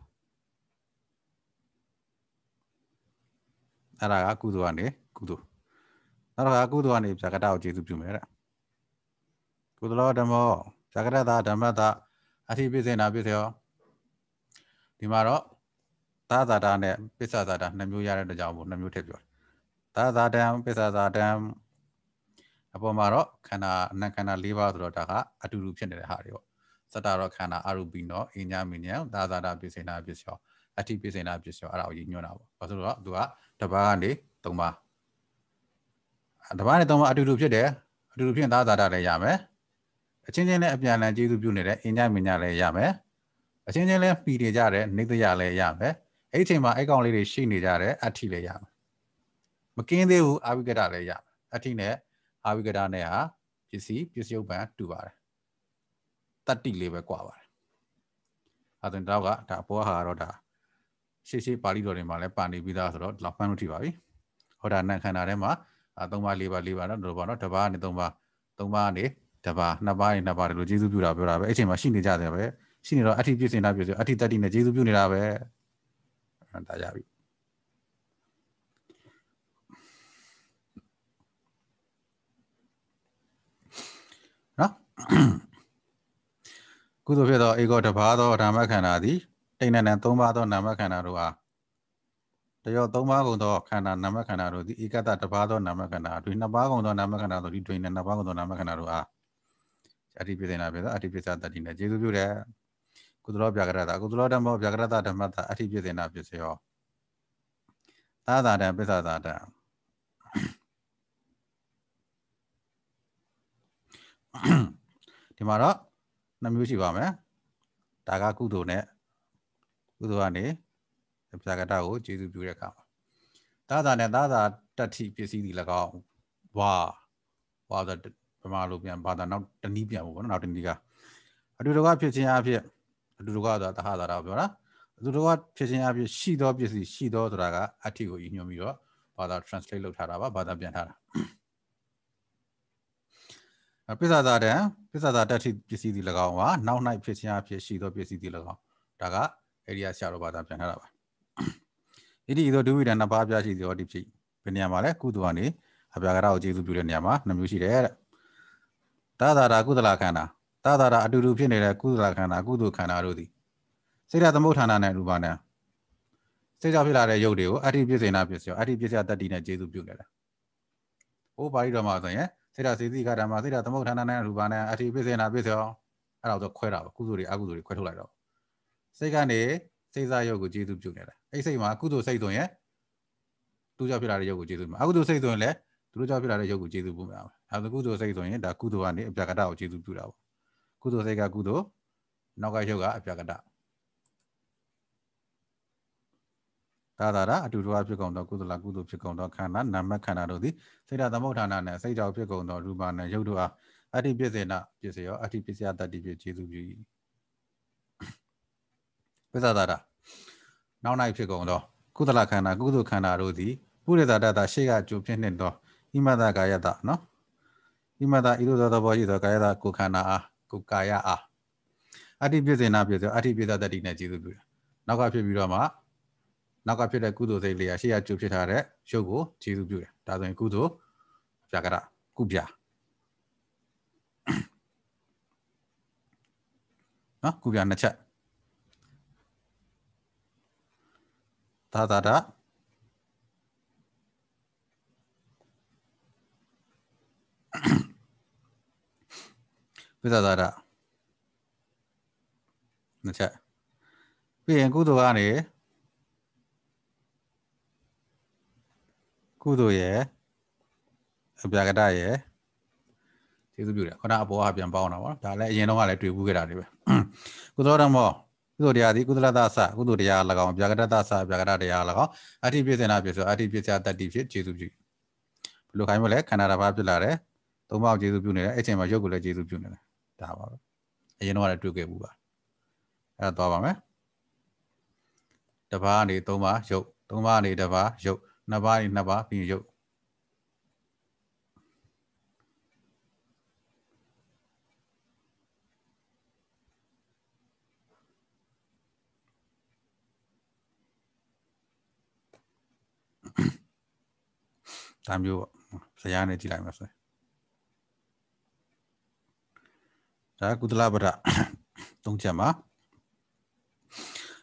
S1: အဲ့ဒါကကုသိုလ်ကနေကုသိုလ်နောက်တစ်ခါကုသိုလ်ကနေဇာကတကိုကျေစုပြုမယ်တဲ့ကုသလောဓမ္မောဇာကတတာဓမ္မတာအထိပိစေနာပိစေယောဒီမှာတော့သာသာတာနဲ့ပိစ္ဆသာတာနှစ်မျိုးရတဲ့တကြောင်ပေါ့နှစ်မျိုးထည့်ပြောတယ်သာသာတံပိစ္ဆသာတံအပေါ်မှာတော့ခန္ဓာအနတ်ခန္ဓာ၄ပါးဆိုတော့ဒါကအတူတူဖြစ်နေတဲ့ဟာတွေပေါ့စတ္တရောခန္ဓာအရူပိနောအညမီနယသာသာတာပိစေနာပိစေယောအထိပိစေနာပိစေယောအဲ့ဒါကိုညွှန်းတာပေါ့ဘာလို့လဲဆိုတော့သူကတပါးကနေ၃ပါးတပါးနဲ့၃ပါးအတူတူဖြစ်တယ်အတူတူဖြစ်ရင်သာသာတာလည်းရမယ်အချင်းချင်းလည်းအပြန်အလှန်ကျေးဇူးပြုနေတယ်အင်းညမင်းညလည်းရမယ်အချင်းချင်းလည်းပီနေကြတယ်နေတရားလည်းရမယ်အဲ့ဒီချိန်မှာအဲ့ကောင်လေးတွေရှိနေကြတယ်အထီလည်းရမယ်မကင်းသေးဘူးအာဝိကတလည်းရမယ်အထီနဲ့အာဝိကတနဲ့ဟာပစ္စည်းပစ္စယုပ္ပံတူပါတယ်တတ္တိလေးပဲကွာပါတယ်အဲဒါတော့ကဒါဘောဟာကတော့ဒါရှေ့ရှေ့ပါဠိတော်တွေမှာလည်းပါနေပြီးသားဆိုတော့လောက်ဖမ်းလို့ထိပါပြီဟောတာနံခန္ဓာထဲမှာ3ပါး4ပါး4ပါးเนาะတို့ပါเนาะတစ်ပါးကနေ3ပါး3ပါးကနေတစ်ပါးနှစ်ပါးနေနှစ်ပါးတယ်လို့ကျေးဇူးပြုတာပြောတာပဲအဲ့ချိန်မှာရှိနေကြတယ်ပဲရှိနေတော့အဋ္ဌိပြည့်စင်တာပြည့်စင်အဋ္ဌိတတ္တိနဲ့ကျေးဇူးပြုနေတာပဲဒါကြပြီနော်ကုသိုလ်ဖြစ်သောဧကောတဘာသောဓမ္မခန္ဓာသည်တိဏ္ဏံ၃ပါးသောနာမခန္ဓာတို့အားတရော၃ပါးကုန်သောခန္ဓာနာမခန္ဓာတို့သည်ဧကတတပါးသောနာမခန္ဓာတွင်၂ပါးကုန်သောနာမခန္ဓာတို့သည်တွင်၂ပါးကုန်သောနာမခန္ဓာတို့အားအတိပိသေနာပိသအတိပိသတတိနဲ့ကျေစုပြုတဲ့ကုသလောဗျာကရတာကုသလောဓမ္မောဗျာကရတာဓမ္မတာအတိပိသေနာပိစယောသာသာတံပိသသာတံဒီမှာတော့နှမျိုးရှိပါမယ်ဒါကကုသိုလ်နဲ့ကုသိုလ်ကနေအပြာကတကိုကျေးဇူးပြုတဲ့အခါမှာသာသာနဲ့သာသာတတ္ထိပစ္စည်းဒီ၎င်းဝါဝါဆိုဗမာလိုပြန်ဘာသာနောက်တနည်းပြန်ဖို့ပေါ့နော်နောက်တနည်းကအတူတက ဖြစ်ခြင်းအဖြစ်အတူတကဆိုတာတဟသာတာပြောတာအတူတကဖြစ်ခြင်းအဖြစ်ရှိသောပစ္စည်းရှိသောဆိုတာကအတ္ထိကိုညွှန်ပြီးတော့ဘာသာ translate လုပ်ထားတာပါဘာသာပြန်ထားတာပစ္ဆသာတံပစ္ဆသာတတ္ထိပစ္စည်းဒီ၎င်းကနောက်၌ဖြစ်ခြင်းအဖြစ်ရှိသောပစ္စည်းဒီ၎င်းဒါကအဲ့ဒီကဆရာတော်ဘာသာပြန်ထားတာပါဣတိသောဒုဝိဒနာဘာပြရှိသောဒီဖြစ်ဘယ်နေရာမှာလဲကုသကနေအပြာကရကိုကျေစုပြုတဲ့နေရာမှာနှမျိုးရှိတယ်တဲ့သာသာရာကုသလခန္ဓာသာသာရာအတူတူဖြစ်နေတဲ့ကုသလခန္ဓာကုသခန္ဓာတို့သည်စေတသမုဋ္ဌာဏနဲ့ရူပနဲ့စေတဖြစ်လာတဲ့ရုပ်တွေကိုအဋ္ဌိပြစ္ဆေနာပြစ္ဆေအဋ္ဌိပြစ္ဆေတတ္တိနဲ့ကျေစုပြုနေတာ။ဟိုပါဠိတော်မှာဆိုရင်စေတစေတိခါဓမ္မစေတသမုဋ္ဌာဏနဲ့ရူပနဲ့အဋ္ဌိပြစ္ဆေနာပြစ္ဆေအဲ့ဒါဆိုခွဲတာပါကုသိုလ်တွေအကုသိုလ်တွေခွဲထုတ်လိုက်တော့စိတ်ကနေစိတ်စားရုပ်ကိုကျေစုပြုနေတာအဲ့စိတ်မှာကုသိုလ်စိတ်ဆိုရင်သူကြောင့်ဖြစ်လာတဲ့ရုပ်ကိုကျေစုမှာအကုသိုလ်စိတ်ဆိုရင်လည်းသူတို့ကြောင့်ဖြစ်လာတဲ့ရုပ်ကိုကျေစုပြုမှာအဲ့ဒါကုသိုလ်စိတ်ဆိုရင်ဒါကုသိုလ်ကနေအပြကတကိုကျေစုပြုတာပေါ့ကုသိုလ်စိတ်ကကုသိုလ်နောက်ကရုပ်ကအပြကတသာသာရအတူတူအဖြစ်ကုန်သောကုသလကုသိုလ်ဖြစ်ကုန်သောခန္ဓာနာမခန္ဓာတို့သည်စိတ်ဓာတ်သမုဋ္ဌာနနှင့်စိတ်ကြောင့်ဖြစ်ကုန်သောရူပါနဲ့ရုပ်တို့အားအတ္တိပစ္စေနပစ္စယောအတ္တိပစ္စယတတ္တိဖြစ်ခြေစုပြု၏ဝိသသာတာနောက်၌ဖြစ်ကုန်သောကုသလခန္ဓာကုသခန္ဓာတို့သည်ပုရိသတတာရှေ့ကကြိုဖြစ်နှင့်သောဣမတကာယတနော်ဣမတဤသို့သောသဘောရှိသောကာယတကိုခန္ဓာအားကိုကာယအားအတ္တိပြည့်စင်နာပြည့်စုံအတ္တိပြည့်သောတတိနဲ့ကျေစုပြုတာနောက်ကဖြစ်ပြီးတော့မှနောက်ကဖြစ်တဲ့ကုသိုလ်စိတ်လေးရာရှေ့ကကြိုဖြစ်ထားတဲ့ရုပ်ကိုကျေစုပြုတယ်ဒါဆိုရင်ကုသိုလ်ပြကရကုပြနော်ကုပြနှစ်ချက်သာသာဒဝိသာသာဒနှစ်ချက်ပြီးရင်ကုသိုလ်ကနေကုသိုလ်ရဲ့အပြာကတရဲ့ကျေးဇူးပြုတယ်ခဏအပေါ်ကပြန်ပေါင်းတာပေါ့ဒါလည်းအရင်တော့ကလည်းတွေ့ဘူးခဲ့တာတွေပဲကုသိုလ်ဓမ္မောကုသိုလ်တရားသည်ကုသလသသကုသိုလ်တရား၎င်းဗျာကတသသဗျာကတတရား၎င်းအဋ္ဌိပြည့်စင်တာဖြစ်ဆိုအဋ္ဌိပြည့်စရာတတ္တိဖြစ်ကျေစုပြုဘယ်လိုခိုင်းမလဲခန္ဓာတစ်ပါးဖြစ်လာတယ်သုံးပါးကျေစုပြုနေတယ်အဲ့ချိန်မှာရုပ်ကိုလည်းကျေစုပြုနေတယ်ဒါပါပဲအရင်တော့လည်းတွေ့ခဲ့ဘူးပါအဲ့တော့သွားပါမယ်တစ်ပါးနေသုံးပါးရုပ်သုံးပါးနေတစ်ပါးရုပ်နှစ်ပါးနေနှစ်ပါးပြီးရုပ်ဒါမျိုးပေါ့ဇယားနဲ့ကြည့်လိုက်မှာဆိုဒါကုသလပဒသုံးချက်မှာ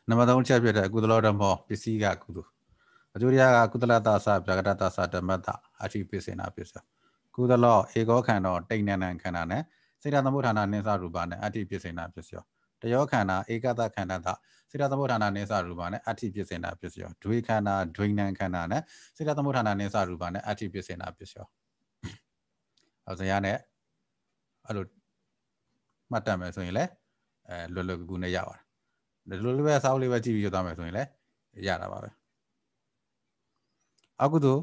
S1: နံပါတ်3ချက်ပြတဲ့ကုသလောဓမ္မောပစ္စည်းကကုသအကျိုးတရားကကုသလတာသပြဂတတာသဓမ္မတာအာရှိပိစေနာပိစောကုသလောဧကောခန္ဓာတိဏ္ဏံခန္ဓာနဲ့စေတသမုဋ္ဌာနာနိစ္စရူပနဲ့အတ္တိပိစေနာပိစောတယောခန္ဓာဧကတခန္ဓာသာစိတ္တသမုဋ္ဌာဏနိစ္စရူပနဲ့အဋ္ဌိပစ္စေနာပစ္စယောဒွေခန္ဓာဒွိဏံခန္ဓာနဲ့စိတ္တသမုဋ္ဌာဏနိစ္စရူပနဲ့အဋ္ဌိပစ္စေနာပစ္စယောအဲဇာရနဲ့အဲ့လိုမှတ်တတ်မယ်ဆိုရင်လည်းအဲလွယ်လွယ်ကူကူနဲ့ရပါတယ်လွယ်လွယ်ပဲစာအုပ်လေးပဲကြည့်ပြီးရသွားမယ်ဆိုရင်လည်းရတာပါပဲအကုသို့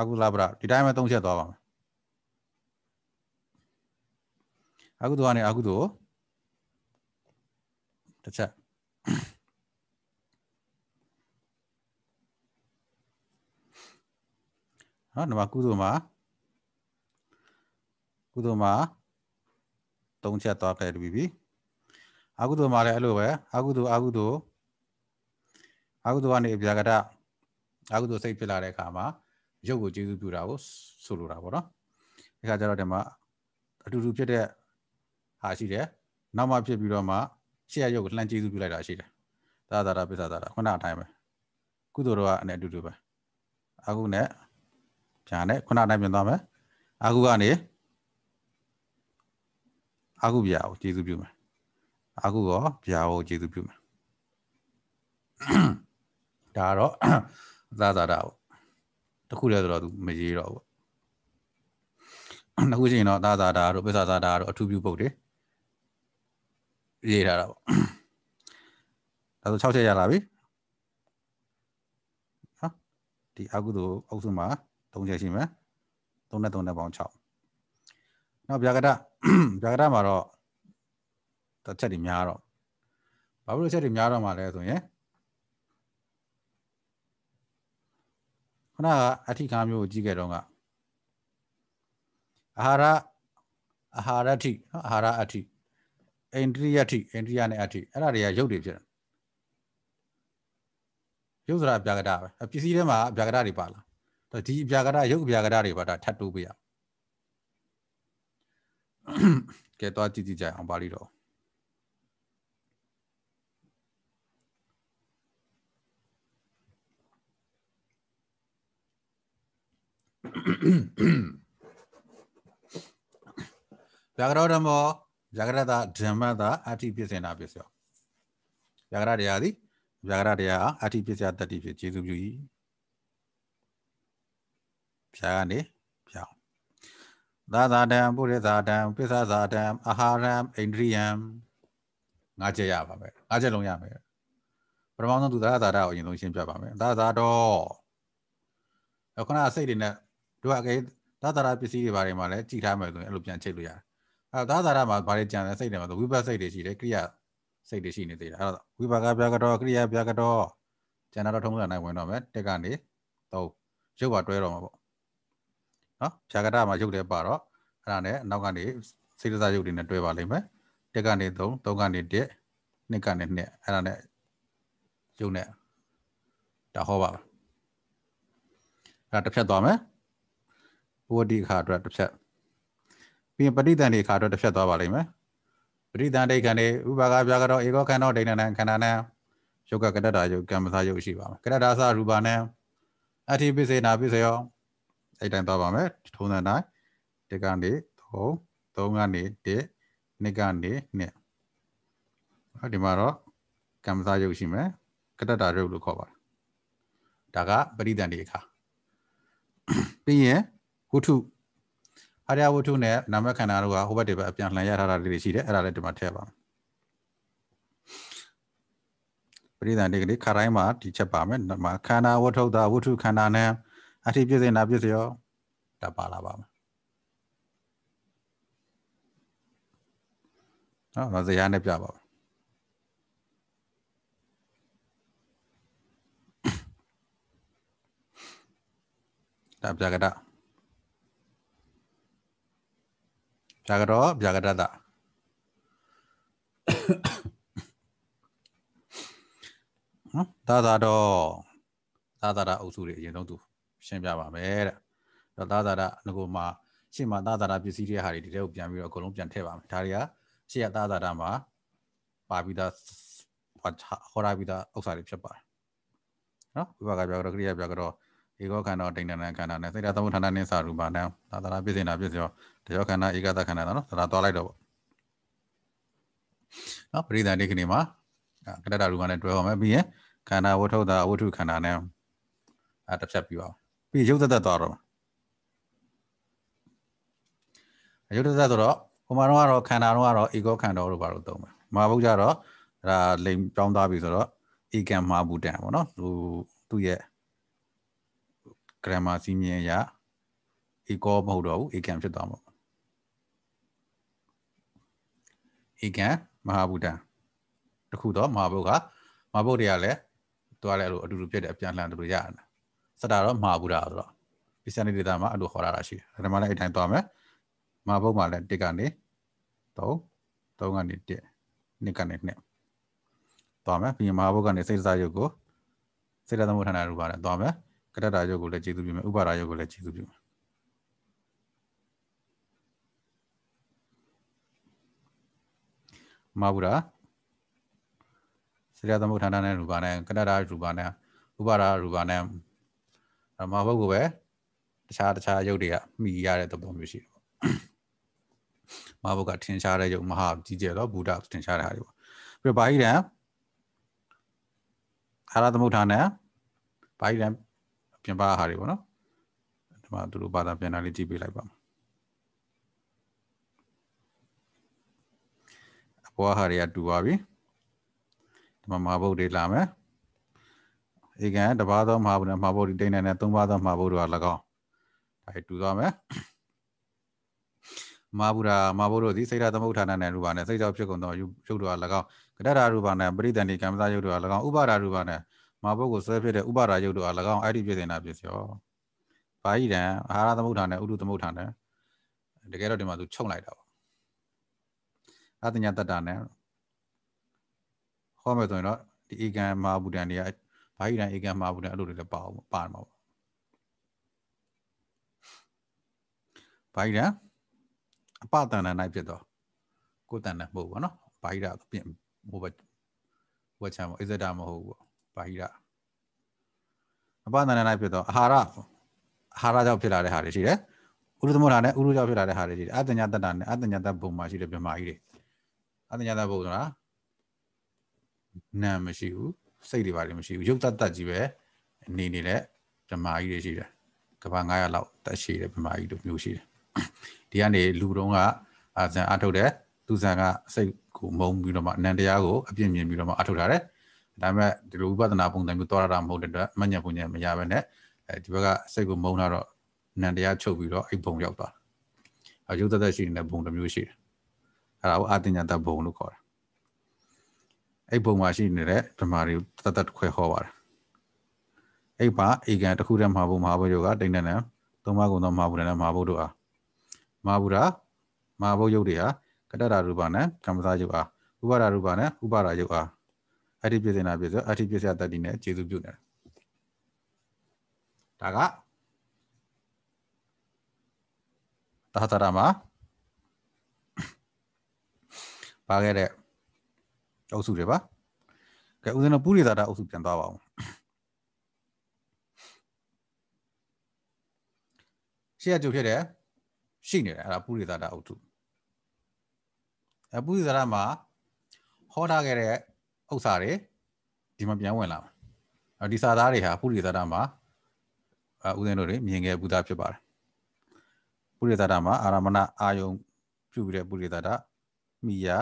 S1: အကုလဗရဒီတိုင်းပဲသုံးချက်သွားပါမယ်အကုသို့ကနေအကုသို့တစ်ချက်ဟောဒီမှာကုသိုလ်မှာကုသိုလ်မှာသုံးချက်သွားခဲ့ပြီပြီအကုသိုလ်မှာလည်းအဲ့လိုပဲအကုသိုလ်အကုသိုလ်အကုသိုလ်ကနေအပြာကတအကုသိုလ်စိတ်ဖြစ်လာတဲ့အခါမှာရုပ်ကိုကျေစုပြုတာကိုဆိုလိုတာပေါ့နော်ဒီခါကျတော့ဒီမှာအတူတူဖြစ်တဲ့ဟာရှိတယ်နောက်မှဖြစ်ပြီးတော့မှရှေ့ရရုပ်ကိုလှမ်းကျေးဇူးပြုလိုက်တာရှိတယ်။သာသာတာပိသာသာတာခုနအတိုင်းပဲ။ကုသိုလ်တော့အနေအတူတူပဲ။အာဟုနဲ့ဖြာနဲ့ခုနအတိုင်းပြင်သွားမယ်။အာဟုကနေအာဟုပြာကိုကျေးဇူးပြုမယ်။အာဟုရောပြာကိုကျေးဇူးပြုမယ်။ဒါကတော့သာသာတာပေါ့။တခုတည်းဆိုတော့သူမရေးတော့ဘူး။နောက်ခုချင်းတော့သာသာတာတို့ပိသာသာတာတို့အထူးပြုပုတ်တယ်။ရေးထားတာပေါ့ဒါဆို6ချက်ရလာပြီဟာဒီအကုသို့အုပ်စုမှာ3ချက်ရှိမယ်3နဲ့3နဲ့ပေါင်း6နောက်ဗျာကတဗျာကတမှာတော့တစ်ချက်တွေများတော့ဘာဖြစ်လို့ချက်တွေများတော့မှလဲဆိုရင်ခုနကအထိကားမျိုးကိုကြည့်ခဲ့တော့ကအာဟာရအာဟာရအထိနော်အာဟာရအထိအိန္ဒိယထိအိန္ဒိယနဲ့အထိအဲ့ဒါတွေကရုပ်တွေဖြစ်တယ်ရုပ်စရာအပြာကတာပဲပစ္စည်းထဲမှာအပြာကတာတွေပါလာတော့ဒီအပြာကတာရုပ်အပြာကတာတွေပါတာထပ်တိုးပေးရကဲတော့ကြည့်ကြည့်ကြအောင်ပါဠိတော့ဗျာကရောဓမ္မောဗျာကရတာဓမ္မတာအဋ္ဌိပြစ္ဆေနာပြစ္ဆောဗျာကရတရားသည်ဗျာကရတရားအဋ္ဌိပြစ္ဆယတတိဖြစ်ကျေစုပြု၏ဖြာကနေဖြောင်းသာသာတံပုရိသာတံပိသသာတံအာဟာရံအိန္ဒြိယံငါးချက်ရပါမယ်ငါးချက်လုံးရမယ်ပထမဆုံးသူသာသာတာကိုအရင်ဆုံးရှင်းပြပါမယ်သာသာတော်အခုနအစိတ်တွေနဲ့တို့ကအဲသာသာတာပစ္စည်းတွေဘာတွေမှာလဲကြည်ထားမယ်ဆိုရင်အဲ့လိုပြန်ချိန်လို့ရတယ်အဲသာသာရမှာဘာတွေကြံလဲစိတ်တယ်မှာဆိုဝိပဿစိတ်တွေရှိတယ်ကိရိယာစိတ်တွေရှိနေသေးတယ်အဲ့တော့ဝိပါကပြကတော့ကိရိယာပြကတော့ကျန်တော့ထုံးစံနိုင်ဝင်တော့မယ်တက်ကနေသုံးရုပ်ပါတွဲတော့မှာပေါ့နော်ဖြာကတမှာရုပ်လည်းပါတော့အဲ့ဒါနဲ့နောက်ကနေစိတ်တစားရုပ်တွေနဲ့တွဲပါလိမ့်မယ်တက်ကနေသုံးသုံးကနေတက်နှစ်ကနေနှစ်အဲ့ဒါနဲ့ရုပ်နဲ့ဒါဟောပါပါအဲ့ဒါတစ်ဖြတ်သွားမယ်ဘဝတိခါအတွက်တစ်ဖြတ်ပြီးရင်ပဋိသင်္ဍေခါတော့တစ်ဖြတ်သွားပါလိမ့်မယ်ပဋိသင်္ဍေခဏနေဥပါကပြာကတော့ဧကောခန္ဓာဒိဋ္ဌနံခန္ဓာနံယုတ်ကကတ္တရာယုတ်ကမ္မသာယုတ်ရှိပါမယ်ကတ္တရာသရူပါနံအထိပိစေနာပိစယောအဲ့တိုင်းသွားပါမယ်ထုံးစံတိုင်းတကနေ3 3ကနေ1 2ကနေ2ဟောဒီမှာတော့ကမ္မသာယုတ်ရှိမယ်ကတ္တရာယုတ်လို့ခေါ်ပါတယ်ဒါကပရိသန္တိအခါပြီးရင်ဝုထုအာရယဝတ္ထုနဲ့နာမခန္ဓာတို့ကဟိုဘက်ဒီဘက်အပြန်လှန်ရထားတာတွေရှိတယ်အဲ့ဒါလည်းဒီမှာထည့်ပါမယ်ပရိသန္တိကတိခါတိုင်းမှာဒီချက်ပါမယ်ဒီမှာခန္ဓာဝတ္ထုတာဝတ္ထုခန္ဓာနဲ့အထိပြည့်စင်တာပြည့်စရောဒါပါလာပါမယ်နော်ဇရာနဲ့ပြပါဒါပြကြတာဗျာကတော့ဗျာကတတနော်သာသာတော့သာသာတာအုပ်စုတွေအရင်ဆုံးသူရှင်းပြပါမယ်တဲ့အဲ့တော့သာသာတာငကိုမှာရှေ့မှာသာသာတာပစ္စည်းတွေဟာတွေဒီထဲကိုပြန်ပြီးတော့အကုန်လုံးပြန်ထည့်ပါမယ်ဒါတွေကရှေ့ကသာသာတာမှာပါပြီးသားဟောရပြီးသားဥစ္စာတွေဖြစ်ပါတယ်နော်ဝိပါကပြကတော့ခရိယာပြကတော့ဧကောခန္ဓာတိဏ္ဏခန္ဓာနဲ့စိတ်ဓာတ်သမုဋ္ဌာနနိစ္စရူပနာသာသနာပြည့်စုံတာပြည့်စုံတရောခန္ဓာဧကတခန္ဓာနော်သာသနာသွားလိုက်တော့ပေါ့နော်ပရိသန္တိခဏမှာကတ္တရူပနဲ့တွဲဟောမယ်ပြီးရင်ခန္ဓာဝဋ္ထုတာဝဋ္ထုခန္ဓာနဲ့အဲတစ်ဖြတ်ပြီးပါပြီးရုပ်သက်သက်သွားတော့ရုပ်သက်သက်ဆိုတော့ဟိုမှာတော့ကတော့ခန္ဓာတော့ကတော့ဧကောခန္ဓာလို့ပါလို့သုံးမယ်မဟာဘုရားတော့ဒါလိမ်ကြောင်းသားပြီဆိုတော့ဧကံမဟာဘူတံပေါ့နော်သူသူ့ရဲ့ဂရမာစီမြင်အရဧကောမဟုတ်တော့ဘူးဧကံဖြစ်သွားမှာပေါ့ဧကံမဟာဘူတံတခုတော့မဟာဘုတ်ကမဟာဘုတ်တွေကလည်းသွားလဲအဲ့လိုအတူတူပြည့်တယ်အပြန်လှန်တို့ရတာစတာတော့မဟာဘူတာဆိုတော့ပစ္စယနိဒေတာမှာအဲ့လိုခေါ်တာရှိတယ်ဒါမှလည်းအဲ့တိုင်းသွားမယ်မဟာဘုတ်မှာလည်းတစ်ကနေ3 3ကနေ1နှစ်ကနေ2သွားမယ်ပြီးရင်မဟာဘုတ်ကနေစိတ်စားရုပ်ကိုစိတ်ဓာတ်သမုဋ္ဌာနာရူပါနဲ့သွားမယ်ကရတ္တာယုတ်ကိုလည်းကျေးဇူးပြုမယ်ဥပါဒါယုတ်ကိုလည်းကျေးဇူးပြုမယ်မဟုတ်ဘူးလားစရိယသမုဋ္ဌာဏနဲ့ရူပါနဲ့ကတ္တရာရူပါနဲ့ဥပါဒါရူပါနဲ့မဟုတ်ဘူးပဲတခြားတခြားယုတ်တွေကမှီရတဲ့သဘောမျိုးရှိတယ်ပေါ့မဟုတ်ကထင်ရှားတဲ့ယုတ်မဟာကြီးကျယ်တော့ဘုဒ္ဓထင်ရှားတဲ့ဟာတွေပေါ့ပြီးတော့ဘာကြီးလဲအာရသမုဋ္ဌာဏဘာကြီးလဲပြင်ပဟာတွေပေါ့နော်ဒီမှာသူတို့ဘာသာပြန်တာလေးကြည့်ပေးလိုက်ပါမယ်အပေါ်ဟာတွေကတူပါပြီဒီမှာမဟာဗုဒ္ဓတွေလာမယ်ဧကံတပါးသောမဟာဗုဒ္ဓမဟာဗုဒ္ဓတိန်နဲ့သုံးပါးသောမဟာဗုဒ္ဓက၎င်းဒါတူသွားမယ်မဟာဗုဒ္ဓမဟာဗုဒ္ဓသည်စိတ်ဓာတ်သမုဋ္ဌာဏနဲ့ရူပါနဲ့စိတ်ကြောင့်ဖြစ်ကုန်သောရုပ်တို့က၎င်းကတ္တရာရူပါနဲ့ပရိသန္တိကမ္မသာရုပ်တို့က၎င်းဥပါဒါရူပါနဲ့မာဘုတ်ကိုဆွဲဖြစ်တဲ့ဥပါဒါယုတ်တို့အား၎င်းအဲ့ဒီပြည့်စင်တာဖြစ်ရောဘာဤတံအာဟာရသမုဋ္ဌာနဲ့ဥဒုသမုဋ္ဌာနဲ့တကယ်တော့ဒီမှာသူချုပ်လိုက်တာပေါ့အတညာတတ္တာနဲ့ဟောမယ်ဆိုရင်တော့ဒီဧကံမဟာဘူတန်တွေကဘာဤတံဧကံမဟာဘူတန်အဲ့လိုတွေလည်းပါအောင်ပါမှာပေါ့ဘာဤတံအပတန်တန်၌ဖြစ်တော့ကိုယ်တန်တန်မဟုတ်ဘူးပေါ့နော်ဘာဤတံပြင်ဟိုဘဝချမ်းပေါ့ဣဇဒာမဟုတ်ဘူးပေါ့ပါဟိရအပန္နနာဖြစ်သောအာဟာရအာဟာရကြောင့်ဖြစ်လာတဲ့ဟာတွေရှိတယ်ဥရုသမုဒ္ဒါနဲ့ဥရုကြောင့်ဖြစ်လာတဲ့ဟာတွေရှိတယ်အတ္တညာတ္တနဲ့အတ္တညာတ္တဘုံမှာရှိတဲ့ပြမာကြီးတွေအတ္တညာတ္တဘုံဆိုတာနာမရှိဘူးစိတ်တွေပါတယ်မရှိဘူးရုပ်တတ်တတ်ကြီးပဲနေနေတဲ့ပြမာကြီးတွေရှိတယ်ကဘာ900လောက်တက်ရှိတယ်ပြမာကြီးတို့မျိုးရှိတယ်ဒီကနေလူတုံးကအာဇန်အထုတ်တယ်သူဇန်ကစိတ်ကိုမုံပြီးတော့မှအနန္တရားကိုအပြည့်မြင်ပြီးတော့မှအထုတ်ထားတယ်ဒါပေမဲ့ဒီလိုဥပဒနာပုံစံမျိုးသွားရတာမဟုတ်တဲ့အတွက်မညံပုံညံမရဘဲနဲ့အဲဒီဘက်ကစိတ်ကိုမုံလာတော့နန္တရားချုပ်ပြီးတော့အိပ်ပုံရောက်သွားတာအယုတ်သက်သက်ရှိနေတဲ့ပုံတစ်မျိုးရှိတယ်အဲဒါကိုအာတင်ညာတဘုံလို့ခေါ်တာအိပ်ပုံမှာရှိနေတဲ့ဓမ္မတွေတတ်တတ်ခွဲဟောပါတယ်အိပ်ပါအေကံတစ်ခုတည်းမှာဘုံမဟာဘုယောကတိဏ္ဍနံသုံးပါးကုံသောမဟာဘုရဏမဟာဘုတို့အားမဟာဘုရာမဟာဘုယုတ်တွေဟာကတ္တရာရူပနဲ့ကမ္မသာယုတ်အားဥပါဒရူပနဲ့ဥပါဒယုတ်အားအဲ့ဒီပြည့်စင်တာပြည့်စင်အဲ့ဒီပြည့်စင်တတ္တိနဲ့ကျေစုပြုနေတာဒါကသာသနာမှာပါခဲ့တဲ့အုပ်စုတွေပါကဲဦးဇင်းတို့ပုရိသတာအုပ်စုပြန်သွားပါအောင်ရှေ့ကကြုတ်ဖြစ်တယ်ရှိနေတယ်အဲ့ဒါပုရိသတာအုပ်စုအဲပုရိသတာမှာဟောထားခဲ့တဲ့ဥစ္စာတွေဒီမှာပြန်ဝင်လာမှာအဲဒီစာသားတွေဟာပုရိသတာမှာအဦးဇင်းတို့တွေမြင်ခဲ့ဘူးသားဖြစ်ပါတယ်ပုရိသတာမှာအာရမဏအာယုံပြုပြီးတဲ့ပုရိသတာမိယာ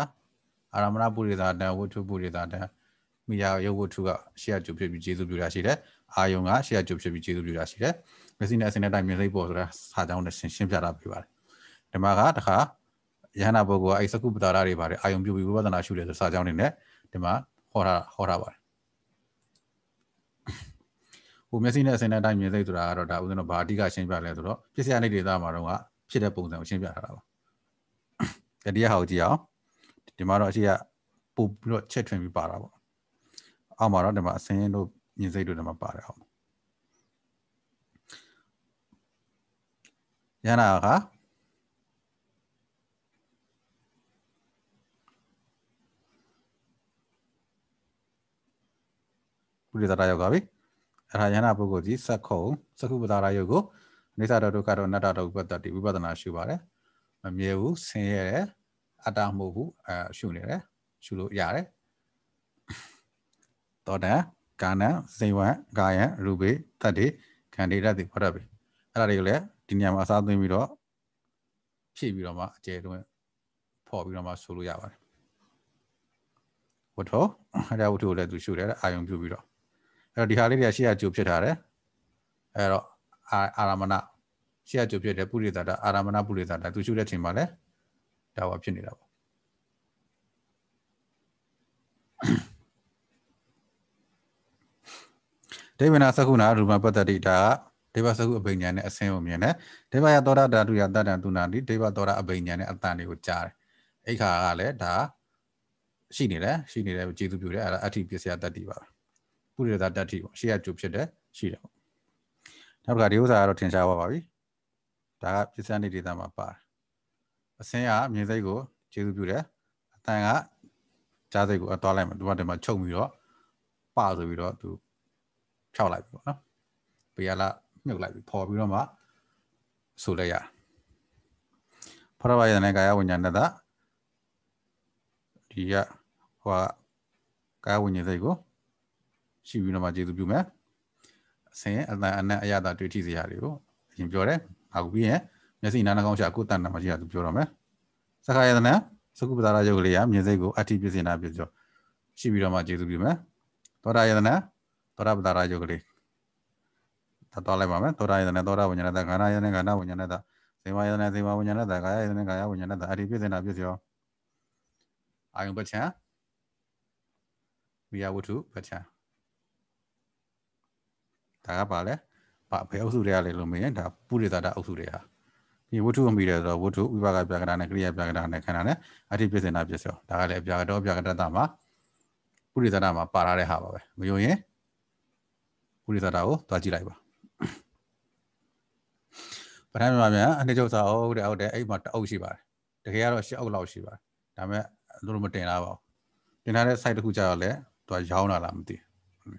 S1: အာရမဏပုရိသတာဝတ္ထုပုရိသတာမိယာရုပ်ဝတ္ထုကရှေ့ကကျုပ်ဖြစ်ပြီးကျေးဇူးပြုတာရှိတယ်အာယုံကရှေ့ကကျုပ်ဖြစ်ပြီးကျေးဇူးပြုတာရှိတယ်မျက်စိနဲ့အစင်းနဲ့တိုင်မြင်စိတ်ပေါ်ဆိုတာစာကြောင်းနဲ့ရှင်းပြတာပြပါတယ်ဓမ္မကတခါယဟနာပုဂ္ဂိုလ်ကအဲ့စကုပ္ပတာတွေပါတယ်အာယုံပြုပြီးဝိပဿနာရှုတယ်ဆိုစာကြောင်းနေနဲ့ဒီမှာခေါ်ထားခေါ်ထားပါတယ်ဟိုမျက်စိနဲ့အစင်းနဲ့အတိုင်းမြင်စိတ်ဆိုတာကတော့ဒါဥစဉ်တော့ဘာအဓိကရှင်းပြလဲဆိုတော့ပြစ်စရာနေဒေသမှာတော့ကဖြစ်တဲ့ပုံစံကိုရှင်းပြထားတာပါတတိယဟာကိုကြည့်အောင်ဒီမှာတော့အရှိကပို့ပြီးတော့ချက်ထွင်ပြီးပါတာပေါ့အောက်မှာတော့ဒီမှာအစင်းတို့မြင်စိတ်တို့ဒီမှာပါတယ်ဟုတ်ရနာကရိသတာရောက်ပါပြီအထာယနာပုဂ္ဂိုလ်ကြီးစက်ခုံစကုပ္ပတာရာယုတ်ကိုအနိစ္စတောဒုက္ခတောအနတ္တတောဥပတ္တတိဝိပဿနာရှုပါတယ်မမြဲဘူးဆင်းရဲတယ်အတ္တမဟုတ်ဘူးအရှုနေတယ်ရှုလို့ရတယ်တောတံကာဏံစေဝံကာယံရူပေတတ္တိခန္ဓေရတ္တိဖော်ရပြီအဲ့ဒါတွေကိုလည်းဒီညမှာအစားသွင်းပြီးတော့ဖြည့်ပြီးတော့မှအကျယ်တွင်းဖော်ပြီးတော့မှဆိုလို့ရပါတယ်ဝတ္ထုအဲ့ဒါဝတ္ထုကိုလည်းသူရှုတယ်အာယုံပြုပြီးတော့အဲ့တော့ဒီဟာလေးတွေကရှေ့ကကြိုဖြစ်ထားတယ်အဲ့တော့အာအာရမဏရှေ့ကကြိုဖြစ်တယ်ပုရိသတာအာရမဏပုရိသတာသူရှုတဲ့ချိန်မှာလည်းဒါဝဖြစ်နေတာပေါ့ဒေဝနာသခုနာရူပပတ္တိဒါဒေဝသခုအဘိညာဉ်နဲ့အစင်းကိုမြင်တယ်ဒေဝယသောတာဓာတုယတတံသူနာတိဒေဝသောတာအဘိညာဉ်နဲ့အတန်တွေကိုကြားတယ်အိခါကလည်းဒါရှိနေတယ်ရှိနေတယ်ကျေးဇူးပြုတယ်အဲ့ဒါအဋ္ဌိပစ္စယတတ္တိပါပဲကုရတာတတ်တိပေါ့ရှေ့ကကျူဖြစ်တယ်ရှိတယ်ပေါ့နောက်တစ်ခါဒီဥစ္စာကတော့ထင်ရှားသွားပါပြီဒါကပစ္စည်းနေဒေတာမှာပါတယ်အစင်းကအမြင်စိတ်ကိုကျေစုပြုတယ်အတန်ကကြားစိတ်ကိုအသွားလိုက်မှာဒီမှာဒီမှာချုပ်ပြီးတော့ပဆိုပြီးတော့သူဖြောက်လိုက်ပြီပေါ့နော်ဘေးကလာမြုပ်လိုက်ပြီပေါ်ပြီးတော့မှဆိုလိုက်ရဖရဝယနဲ့ကာယဝိညာဏတဒီကဟိုကကာယဝိညာဉ်စိတ်ကိုရှိပြီးတော့မှကျေးဇူးပြုမယ်အစင်အတန်အနက်အရသာတွေ့ထိစရာတွေကိုအရင်ပြောတယ်အခုပြီးရင်မျက်စိနားနှာခေါင်းရှာကိုယ်တန်နာမရှိတာသူပြောတော့မယ်စခါယတနာစကုပ္ပတာရယုတ်ကလေးကမြင်စိတ်ကိုအတ္တိပြည့်စင်တာဖြစ်ကြောရှိပြီးတော့မှကျေးဇူးပြုမယ်သောတာယတနာသောတာပတာရယုတ်ကလေးသာတော်လိုက်ပါမယ်သောတာယတနာသောတာဝဉာဏတခန္ဓာယတနာခန္ဓာဝဉာဏတဇေဝယတနာဇေဝဝဉာဏတကာယယတနာကာယဝဉာဏတအတ္တိပြည့်စင်တာဖြစ်ကြောအာယုပ္ပချံဝိယဝတ္ထုပချံဒါကပါလဲဘာဘယ်အုပ်စုတွေကလဲလို့မင်းရင်ဒါပုရိသတာအုပ်စုတွေဟာဒီဝတ္ထုအမိတယ်ဆိုတော့ဝတ္ထုဥပါကပြကတာနဲ့ကရိယာပြကတာနဲ့ခန္ဓာနဲ့အဋ္ဌိပစ္စေနာပစ္စယောဒါကလည်းအပြကတော်ပြကတတာမှာပုရိသတာမှာပါရတဲ့ဟာပါပဲမယုံရင်ပုရိသတာကိုသွားကြည့်လိုက်ပါပထမမှာမြန်အနေချုပ်စာဟုတ်တယ်ဟုတ်တယ်အဲ့မှာတအုပ်ရှိပါတယ်တကယ်ကတော့ရှစ်အုပ်လောက်ရှိပါတယ်ဒါပေမဲ့သူတို့မတင်လာပါဘူးတင်လာတဲ့ site တစ်ခုကြာတော့လဲသူကရောင်းလာလားမသိဘူး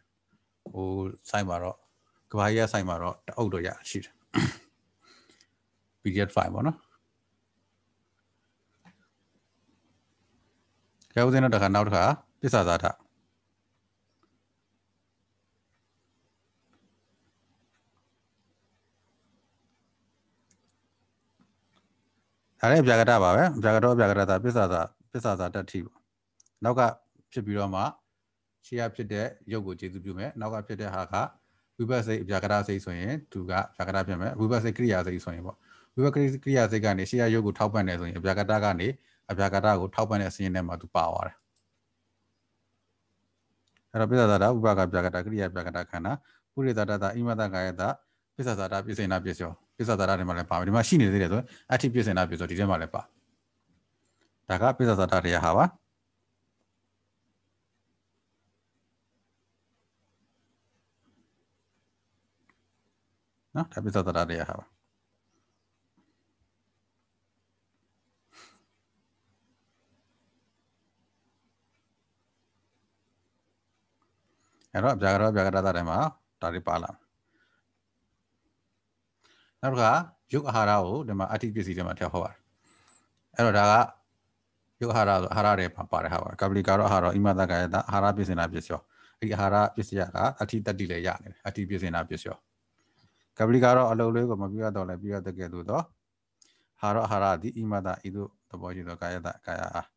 S1: ဟို site မှာတော့ကဘာကြီးကဆိုင်မှာတော့တအုပ်တော့ရရှိတယ် PDF file ပေါ့နော်ကြောက်စင်းတော့တစ်ခါနောက်တစ်ခါပစ္စသာထဒါလည်းဗျာကတပါပဲဗျာကတော့ဗျာကတသာပစ္စသာပစ္စသာတတ်ထိပေါ့နောက်ကဖြစ်ပြီးတော့မှရှေ့ရဖြစ်တဲ့ရုပ်ကိုကျေစုပြုမယ်နောက်ကဖြစ်တဲ့ဟာကဝိပဿစိတ်ဗျာကရစိတ်ဆိုရင်သူကဗျာကရဖြစ်မယ်ဝိပဿစိတ်ကရိယာစိတ်ဆိုရင်ပေါ့ဝိပဿစိတ်ကရိယာစိတ်ကနေရှေးရယုတ်ကိုထောက်ပံ့တယ်ဆိုရင်ဗျာကတကနေအဗျာကတကိုထောက်ပံ့တဲ့အစဉ်ထဲမှာသူပါသွားတယ်အဲ့တော့ပိဿသာတာဥပကဗျာကတကရိယာဗျာကတခန္ဓာပုရိသတတအိမတကာယတပိဿသာတာပိစိဏပိစယောပိဿသာတာတွေမှာလည်းပါမယ်ဒီမှာရှိနေသေးတယ်ဆိုရင်အဋ္ဌိပိစိဏပိစယောဒီထဲမှာလည်းပါဒါကပိဿသာတာတရားဟာပါနော်ဒါပိဿတရတရားဟာပါအဲ့တော့ဗျာကရောဗျာကရတာတိုင်းမှာဒါတွေပါလာနောက်ကယုတ်အာဟာရကိုဒီမှာအတ္တိပစ္စည်းတွေမှာထည့်ဟောပါတယ်အဲ့တော့ဒါကယုတ်အာဟာရဆိုအာဟာရတွေပါပါတယ်ဟာပါကပလီကာရောအာဟာရအိမတကယတအာဟာရပစ္စည်းနာပစ္စယောအဲ့ဒီအာဟာရပစ္စယကအတ္တိတတ္တိလည်းရနေတယ်အတ္တိပစ္စည်းနာပစ္စယောကပလီကတော့အလုပ်လေးကိုမပြုတ်တော့လည်းပြုတ်တကယ်သို့တော့ဟာရောဟာရသည်အိမတာဤသို့သဘောကျသောကာယတကာယအား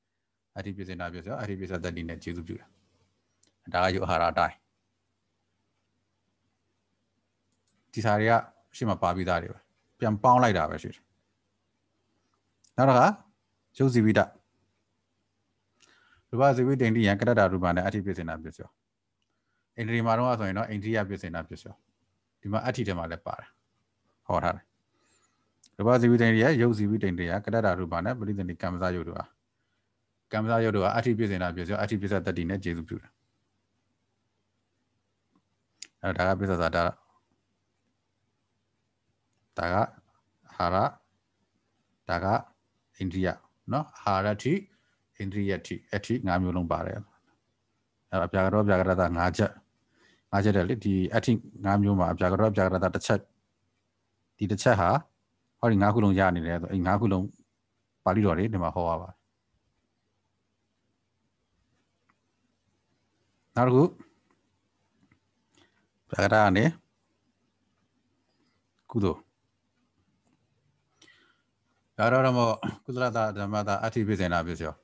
S1: အရိပိစေနာပြောဆိုအရိပိစသတိနဲ့ကျေစုပြုတာဒါကယုဟာရအတိုင်းဒီစာတွေကရှေ့မှာပါပြီးသားတွေပဲပြန်ပေါင်းလိုက်တာပဲရှိတယ်နောက်တစ်ခါယုတ်စီဝိတရူပစီဝိတ္တိယံကရတ္တရူပနဲ့အရိပိစေနာပြောဆိုအိန္ဒြိမာတော့ဆိုရင်တော့အိန္ဒြိယပိစေနာပြောဆိုဒီမှာအဋ္ဌိထဲမှာလည်းပါတယ်ဟောထားတယ်ရူပဇီဝိတ္တိရရုပ်ဇီဝိတ္တိရကတ္တတာရူပနဲ့ပရိသဏိကမ္မဇယုတ်တို့ဟာကမ္မဇယုတ်တို့ဟာအဋ္ဌိပြည့်စင်တာပြည့်စုံအဋ္ဌိပြည့်စတတ္တိနဲ့ကျေစုပြုတာအဲ့ဒါကပြည့်စတာဒါဒါကဟာရဒါကအိန္ဒိယเนาะဟာရတိအိန္ဒိယတိအထိ၅မျိုးလုံးပါတယ်အဲ့အပြာကတော့အပြာကရတာ၅ချက်ငါချက်တယ်လေဒီအထိ၅မျိုးမှာအပြာကတော့အပြာကတော့တစ်ချက်ဒီတစ်ချက်ဟာဟောဒီ၅ခုလုံးရနေတယ်ဆိုအဲ့၅ခုလုံးပါဠိတော်တွေဒီမှာဟောရပါတယ်နောက်တစ်ခုပြကရာနဲ့ကုသိုလ်ဒါတော့တော့ကုသလတာဓမ္မတာအဋ္ဌိပိစေနာပိစေယော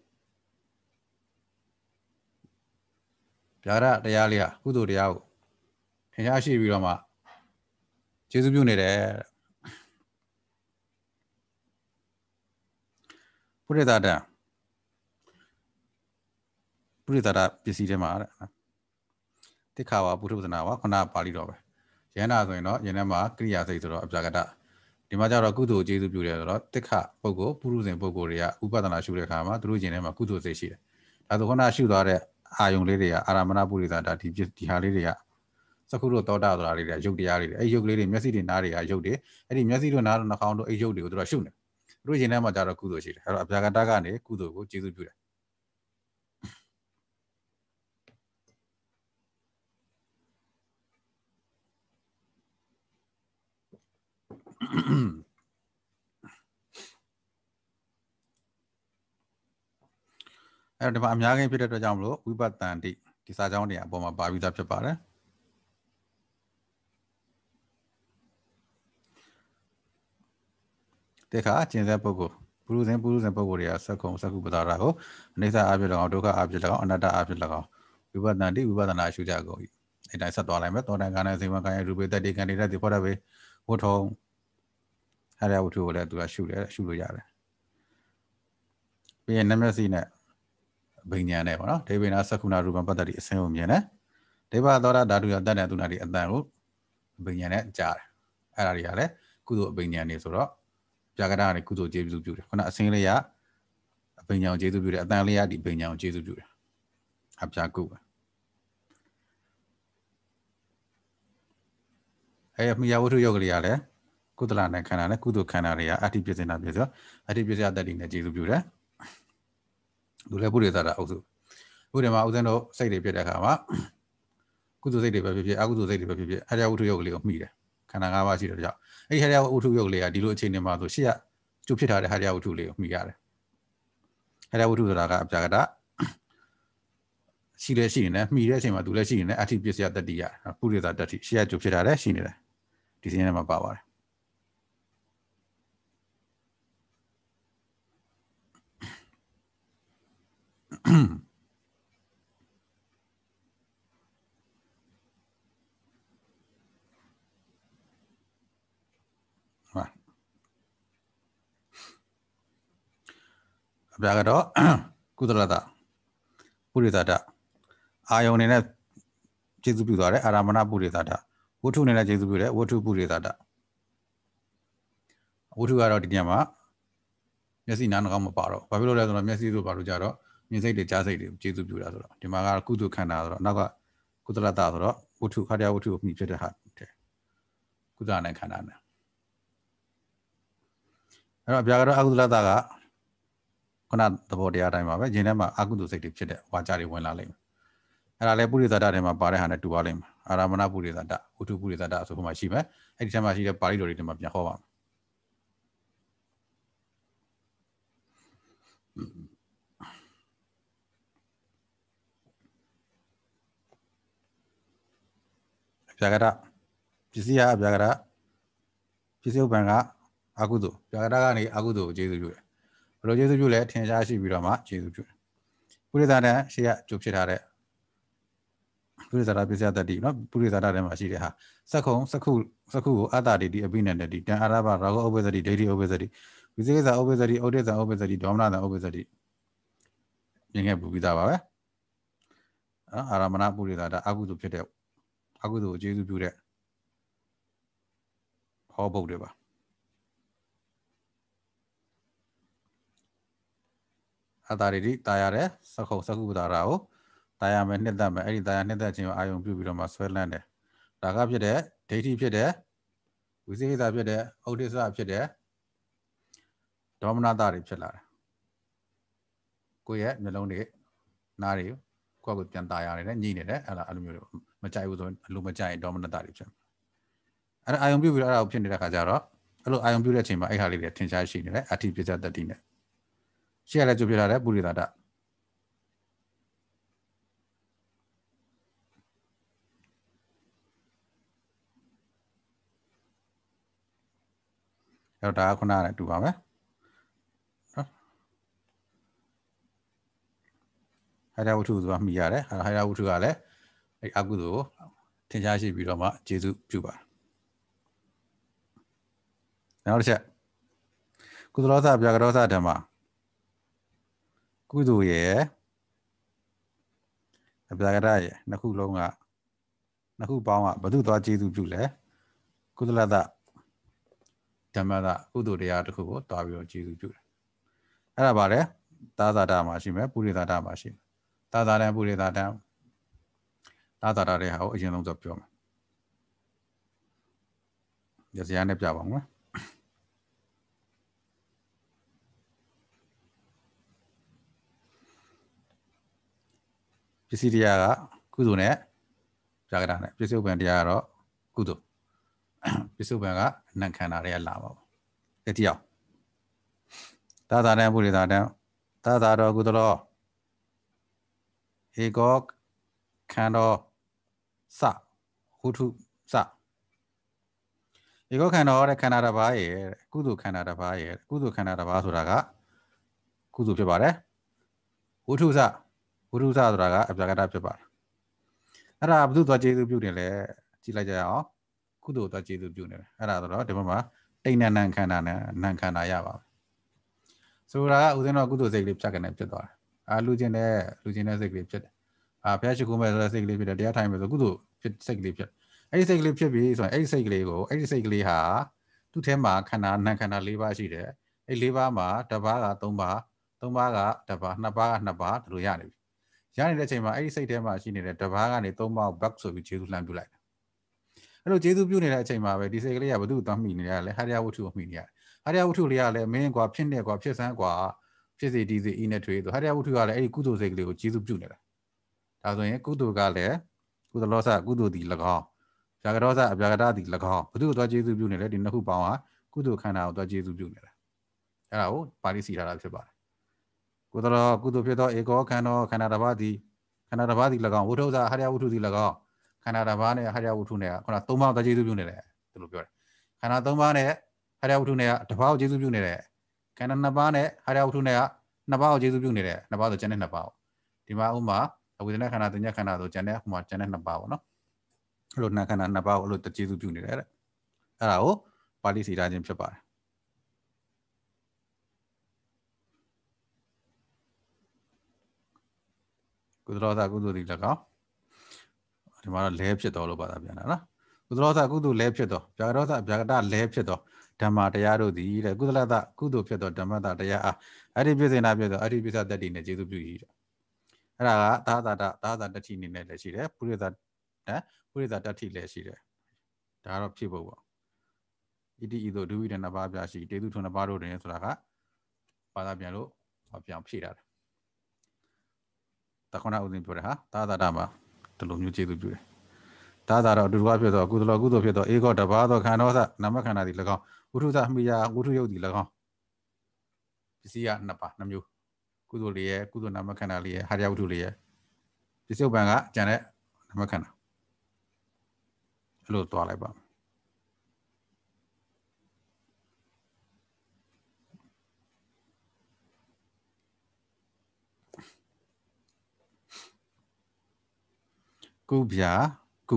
S1: ပြာရတရားလေးဟာကုသိုလ်တရားကိုင်ရှားရှိပြီးတော့မှကျေးဇူးပြုနေတယ်ပုရိသတာပုရိသတာပစ္စည်းတွေမှာတဲ့တိခါဝပုထုဇနာဝခဏပါဠိတော်ပဲယန္တာဆိုရင်တော့ယန္တမှာကရိယာစိတ်ဆိုတော့အပြာကတဒီမှာကျတော့ကုသိုလ်ကျေးဇူးပြုတယ်ဆိုတော့တိခပုဂ္ဂိုလ်ပုရုဇဉ်ပုဂ္ဂိုလ်တွေကဥပဒနာရှုတဲ့အခါမှာသူတို့ရှင်ထဲမှာကုသိုလ်စိတ်ရှိတယ်ဒါဆိုခဏရှုသွားတဲ့အာယုံလေးတွေကအာရမဏပုရိသတာဒီဒီဟာလေးတွေကစကုတို့တောတာဆိုတာလေးတွေကရုပ်တရားလေးတွေအဲ့ရုပ်ကလေးတွေမျက်စိတွေနားတွေကရုပ်တွေအဲ့ဒီမျက်စိတို့နားတို့နှာခေါင်းတို့အဲ့ရုပ်တွေကိုတို့ကရှုနေတယ်တို့ရင်ထဲမှာကြတော့ကုသိုလ်ရှိတယ်အဲ့တော့အပြာကတကနေကုသိုလ်ကိုကျေးဇူးပြုတယ်အဲ့တော့ဒီမှာအများကြီးဖြစ်တဲ့အတွက်ကြောင့်မလို့ဝိပဿနာတိဒီစာကြောင်းတွေအပေါ်မှာပါပြီးသားဖြစ်ပါတယ်တဲ့အခါကျင့်ဆက်ပုဂ္ဂိုလ်ပုရုဇဉ်ပုရုဇဉ်ပုဂ္ဂိုလ်တွေကစက္ကုံစက္ကုပဒါရကိုအနိစ္စအပြည့်၎င်းဒုက္ခအပြည့်၎င်းအနတ္တအပြည့်၎င်းဝိပဿနာတိဝိပဿနာရှုကြကုန်၏အဲ့တိုင်းဆက်သွားလိုက်မယ်သောတန်ကာနဲ့ဇိမကာယရူပေတတိကံတိရတိဖောတာပဲဝတ်ထုံဟရယဝတ္ထုကိုလည်းသူကရှုတယ်ရှုလို့ရတယ်ပြီးရင်နမျက်စိနဲ့ဘိညာနဲ့ပေါ့နော်ဒေဝိနာသက္ခုနာရူပံပတ္တိအစင်းကိုမြင်တယ်ဒေဝသောတာဓာတုရတတ်တဲ့သူနာဒီအတန်ကိုဘိညာနဲ့ကြားတယ်အဲ့ဒါတွေကလည်းကုသိုလ်အဘိညာနေဆိုတော့ကြာကတာကနေကုသိုလ်ကျေးဇူးပြုတယ်ခုနအစင်းလေးကအပင်ညာကိုကျေးဇူးပြုတယ်အတန်လေးကဒီပင်ညာကိုကျေးဇူးပြုတယ်အပြာကုပဲအဲ့မြယာဝတ္ထုယောက်ကလေးကလည်းကုသလနဲ့ခန္ဓာနဲ့ကုသိုလ်ခန္ဓာတွေကအတ္တိပြစင်တာပြဆိုအတ္တိပြစရတတ္တိနဲ့ကျေစုပြုတယ်။လူလည်းပုရိသတာအုပ်စု။ဥဒ္ဓမာဥစဉ်တို့စိတ်တွေပြတဲ့အခါမှာကုသိုလ်စိတ်တွေပဲဖြစ်ဖြစ်အကုသိုလ်စိတ်တွေပဲဖြစ်ဖြစ်အရိယဝတ္ထုယောက်ကလေးကိုမှီတယ်။ခန္ဓာ၅ပါးရှိတဲ့ကြောင့်အဲ့ဒီဟာရဝုထုရုပ်လေးကဒီလိုအခြေအနေမှာဆိုရှေ့ကကျုပ်ဖြစ်ထားတဲ့ဟာရဝုထုလေးကိုမှီရတယ်ဟာရဝုထုဆိုတာကအပြာကတရှိလဲရှိနေတယ်မှီတဲ့အချိန်မှာသူလည်းရှိနေတယ်အဋ္ဌိပစ္စယတတ္တိရပုရိသတတ္တိရှေ့ကကျုပ်ဖြစ်ထားတယ်ရှိနေတယ်ဒီစင်းထဲမှာပါပါတယ်嗯。အပြာကတော့ကုသလတပုရိသတအာယုန်နေနဲ့ကျေစုပြုသွားတယ်အာရမဏပုရိသတဝတ္ထုနေနဲ့ကျေစုပြုတယ်ဝတ္ထုပုရိသတဝတ္ထုကတော့ဒီညမှာမျက်စိနားနှာခေါင်းမပါတော့ဘာဖြစ်လို့လဲဆိုတော့မျက်စိတို့ပါလို့ကြတော့မြင်စိတ်တွေကြားစိတ်တွေကျေစုပြုတာဆိုတော့ဒီမှာကကုသခန္ဓာဆိုတော့နောက်ကကုသလတဆိုတော့ဝတ္ထုခါတရားဝတ္ထုကိုမြည်ဖြစ်တဲ့ဟာတဲ့ကုသနဲ့ခန္ဓာနဲ့အဲ့တော့အပြာကတော့အကုသလတကခုနသဘောတရားတိုင်းပါပဲရင်ထဲမှာအကုသိုလ်စိတ်တွေဖြစ်တဲ့ဝါကြတွေဝင်လာလိမ့်မယ်အဲ့ဒါလည်းပုရိသတ္တထဲမှာပါတဲ့ဟာနဲ့တူပါလိမ့်မယ်အာရမဏပုရိသတ္တဝုထုပုရိသတ္တဆိုခုမှရှိမယ်အဲ့ဒီထဲမှာရှိတဲ့ပါဠိတော်တွေထဲမှာပြန်ဟောပါမယ်ဗျာကရပစ္စည်းအဗျာကရပစ္စည်းဥပ္ပံကအကုသိုလ်ဗျာကရကနေအကုသိုလ်ကိုကျေးဇူးပြုတယ်ဘလို့ယေရှုပြုလဲထင်ရှားရှိပြီးတော့မှယေရှုပြုတယ်ပုရိသတန်ရှေ့ကကျုပ်ဖြစ်ထားတဲ့ပုရိသတာပစ္စယတတိနော်ပုရိသတာထဲမှာရှိတဲ့ဟာစက္ခုံစက္ခုစက္ခုကိုအတ္တတိတိအပိနန္တတိတန်အာရဘရာဂဥပ္ပဇ္ဇတိဒိဋ္ဌိဥပ္ပဇ္ဇတိဝိသေကဇဥပ္ပဇ္ဇတိဩဒိဇဥပ္ပဇ္ဇတိဒေါမနဇဥပ္ပဇ္ဇတိရင်းခဲ့ပူပြီးသားပါပဲနော်အာရမဏပုရိသတာအကုသိုလ်ဖြစ်တဲ့အကုသိုလ်ကိုကျေးဇူးပြုတဲ့ဟောဘုတ်တွေပါအတ္တတွေဒီတာရတဲ့စခုစကုတာရာကိုတာရမယ်နှစ်သက်မယ်အဲ့ဒီတာရနှစ်သက်ခြင်းကိုအာယုံပြုပြီးတော့မှဆွဲလန်းတယ်ဒါကဖြစ်တဲ့ဒိဋ္ဌိဖြစ်တဲ့ဝိသေဟိတာဖြစ်တဲ့ဥဒိစ္စဖြစ်တဲ့ဒေါမနတာတွေဖြစ်လာတယ်ကိုယ့်ရဲ့မျိုးလုံးတွေနားတွေကိုယ့်ကိုပြန်တာရတယ်ညှိနေတယ်အဲ့ဒါအဲ့လိုမျိုးမကြိုက်ဘူးဆိုအလိုမကြိုက်ရင်ဒေါမနတာတွေဖြစ်အဲ့ဒါအာယုံပြုပြီးတော့အဲ့ဒါကိုဖြစ်နေတဲ့ခါကျတော့အဲ့လိုအာယုံပြုတဲ့အချိန်မှာအဲ့ဟာလေးတွေထင်ရှားရှိနေတယ်အဋ္ဌိပစ္စတတိနဲ့ရှေ့ကလည်းကြိုပြထားတယ်ပုရိသတအဲ့တော့ဒါခုနကတူပါပဲနော်ဟာရဝတ္ထုဆိုတာမှီရတယ်ဟာရဝတ္ထုကလည်းအဲ့အကုသိုလ်ကိုထင်ရှားရှိပြီးတော့မှကျေစုပြုပါတယ်နောက်တစ်ချက်ကုသလောသဗျာကရောသဓမ္မကုသိုလ်ရဲ့အပြာကရရဲ့နှစ်ခုလုံးကနှစ်ခုပေါင်းကဘုသူသွားကျေးဇူးပြုလဲကုသလတဓမ္မတကုသိုလ်တရားတစ်ခုကိုသွားပြီးတော့ကျေးဇူးပြုတယ်အဲ့ဒါပါလေသာသာတာမှာရှိမယ်ပုရိသတာမှာရှိသာသာတန်ပုရိသတန်သာသာတာတွေဟာကိုအရင်ဆုံးဆိုပြောမယ်ရစရာနဲ့ပြပါဦးမယ်ပစ္စည်းတရားကကုသိုလ်နဲ့ပြာကတာနဲ့ပစ္စည်းဥပ္ပံတရားကတော့ကုသိုလ်ပစ္စည်းဥပ္ပံကနတ်ခန္ဓာတွေကလာပါဘူးတတိယသာသာတံပုရိသာတံသာသာတော်ကုသလောဧကောခန္ဓာစဝုထုစဧကောခန္ဓာတဲ့ခန္ဓာတစ်ပါးရဲ့ကုသိုလ်ခန္ဓာတစ်ပါးရဲ့ကုသိုလ်ခန္ဓာတစ်ပါးဆိုတာကကုသိုလ်ဖြစ်ပါတယ်ဝုထုစဝိရုဒဆိုတာကအပြာကတဖြစ်ပါတယ်အဲ့ဒါဘုသူသွားကျေးဇူးပြုနေလဲကြည့်လိုက်ကြရအောင်ကုသိုလ်သွားကျေးဇူးပြုနေတယ်အဲ့ဒါဆိုတော့ဒီဘက်မှာတိတ်နန်နန်ခန္ဓာနဲ့နန်ခန္ဓာရပါဘူးဆိုတာကဥစဉ်တော့ကုသိုလ်စိတ်ကလေးဖြတ်ကနေဖြစ်သွားတယ်အာလူကျင်တဲ့လူကျင်တဲ့စိတ်ကလေးဖြစ်တယ်အာဘုရားရှိခိုးမဲ့ဆိုတဲ့စိတ်ကလေးဖြစ်တယ်တရားထိုင်မဲ့ဆိုကုသိုလ်ဖြစ်စိတ်ကလေးဖြစ်အဲ့ဒီစိတ်ကလေးဖြစ်ပြီဆိုရင်အဲ့ဒီစိတ်ကလေးကိုအဲ့ဒီစိတ်ကလေးဟာသူ့ထဲမှာခန္ဓာနံခန္ဓာ၄ပါးရှိတယ်အဲ့၄ပါးမှာတစ်ပါးက၃ပါး၃ပါးကတစ်ပါးနှစ်ပါးကနှစ်ပါးတို့ရနေပြီရနေတဲ့အချိန်မှာအဲ့ဒီစိတ်ထဲမှာရှိနေတဲ့တပားကနေသုံးပါး back ဆိုပြီးဂျေဇုလှမ်းပြလိုက်တယ်အဲ့လိုဂျေဇုပြုနေတဲ့အချိန်မှာပဲဒီစိတ်ကလေးကဘု து သွားမိနေရလဲဟာရယဝတ္ထုကိုမိနေရတယ်ဟာရယဝတ္ထုလေးကလည်းမင်းကွာဖြစ်နေကွာဖြစ်စမ်းကွာဖြစ်စီတီးစီအင်းနဲ့ထွေးဆိုဟာရယဝတ္ထုကလည်းအဲ့ဒီကုသိုလ်စိတ်ကလေးကိုဂျေဇုပြုနေတာဒါဆိုရင်ကုသိုလ်ကလည်းကုသလောဆကုသိုလ်ဒီ၎င်းဗျာကရောဆအဗျာကရဒီ၎င်းဘု து ကိုသွားဂျေဇုပြုနေလဲဒီနှစ်ခုပေါင်းဟာကုသိုလ်ခန္ဓာကိုသွားဂျေဇုပြုနေတာအဲ့ဒါကိုပါဠိစီထားတာဖြစ်ပါတယ်ကုသလကုသိုလ်ဖြစ်သောဧကော ခန္ဓာခန္ဓာတစ်ပါးသည်ခန္ဓာတစ်ပါးသည်၎င်းဝိထုဇာဟရယဝိထုသည်၎င်းခန္ဓာတစ်ပါးနဲ့ဟရယဝိထုနဲ့ခုနသုံးပါးသောကျေစုပြုနေတယ်သူလိုပြောတယ်ခန္ဓာသုံးပါးနဲ့ဟရယဝိထုနဲ့တစ်ပါးကိုကျေစုပြုနေတယ်ခန္ဓာနှစ်ပါးနဲ့ဟရယဝိထုနဲ့ကနှစ်ပါးကိုကျေစုပြုနေတယ်နှစ်ပါးဆိုကျန်တဲ့နှစ်ပါးကိုဒီမှာဥမာအဝိဇ္ဇနာခန္ဓာတင်ညာခန္ဓာဆိုကျန်တဲ့ဟိုမှာကျန်တဲ့နှစ်ပါးပေါ့နော်အဲ့လိုနာခန္ဓာနှစ်ပါးကိုအဲ့လိုကျေစုပြုနေတယ်အဲ့ဒါကိုပါဠိစီထားခြင်းဖြစ်ပါတယ်ကုသလောသကုသိုလ်ဒီ၎င်းဒီမှာတော့လဲဖြစ်တော်လို့ပါတာပြန်တာနော်ကုသလောသကုသိုလ်လဲဖြစ်တော်ဗျာကတောသဗျာကတလဲဖြစ်တော်ဓမ္မတရားတို့သည်တဲ့ကုသလသကုသိုလ်ဖြစ်တော်ဓမ္မတတရားအားအဲ့ဒီပြည့်စင်တာပြည့်တော်အဲ့ဒီပြည့်စတတ်တည်နဲ့ကျေစုပြု၏တဲ့အဲ့ဒါကသာသာတသာသာတတိအနေနဲ့လည်းရှိတယ်ပုရိသနော်ပုရိသတတိလည်းရှိတယ်ဒါကတော့ဖြစ်ဖို့ပေါ့ဣတိဤသို့ဒုဝိဒနာပါးပြရှိတေသူထွန်ပါးတို့တွင်ဆိုတာကဘာသာပြန်လို့ပြန်ဖြည့်တာတခဏဦးစင်းပြောတယ်ဟာသာသာတာမှာဒီလိုမျိုးကျေးဇူးပြုတယ်သာသာတော့အတူတူဖြစ်သောကုသလကုသိုလ်ဖြစ်သောအေကောတပါသောခန္ဓာသနာမခန္ဓာသည်၎င်းဝိထုသမိယဝိထုယုတ်သည်၎င်းပစ္စည်းကနှစ်ပါးနှစ်မျိုးကုသိုလ်လေးရဲ့ကုသိုလ်နာမခန္ဓာလေးရဲ့ဟာရယဝိထုလေးရဲ့ပစ္စည်းဥပ္ပံကကျန်တဲ့နာမခန္ဓာအဲ့လိုသွားလိုက်ပါမယ်ကုဗျာကု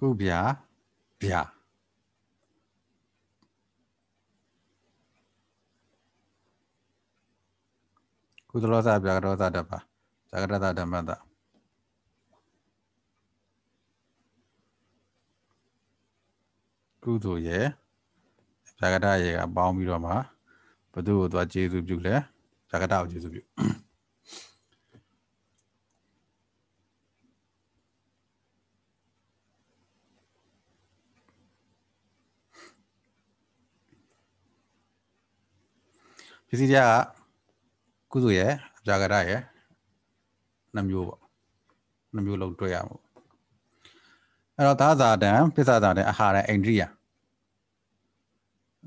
S1: ကုဗျာဗျာကုသလောသဗျာကရောသတပါဇာကရတဓမ္မတကုသိုလ်ရဲ့ဇာကရရဲ့အပေါင်းပြီးတော့မှဘုသူ့ကိုသွားကျေးဇူးပြုလဲဇာကရကိုကျေးဇူးပြုပစ္စည်းတရားကကုစုရဲ့အကြာကရရဲ့နှမျိုးပေါ့နှမျိုးလုံးတွေ့ရမှာအဲ့တော့သာသာတံပစ္စသာတံအာဟာရအိန္ဒြိယ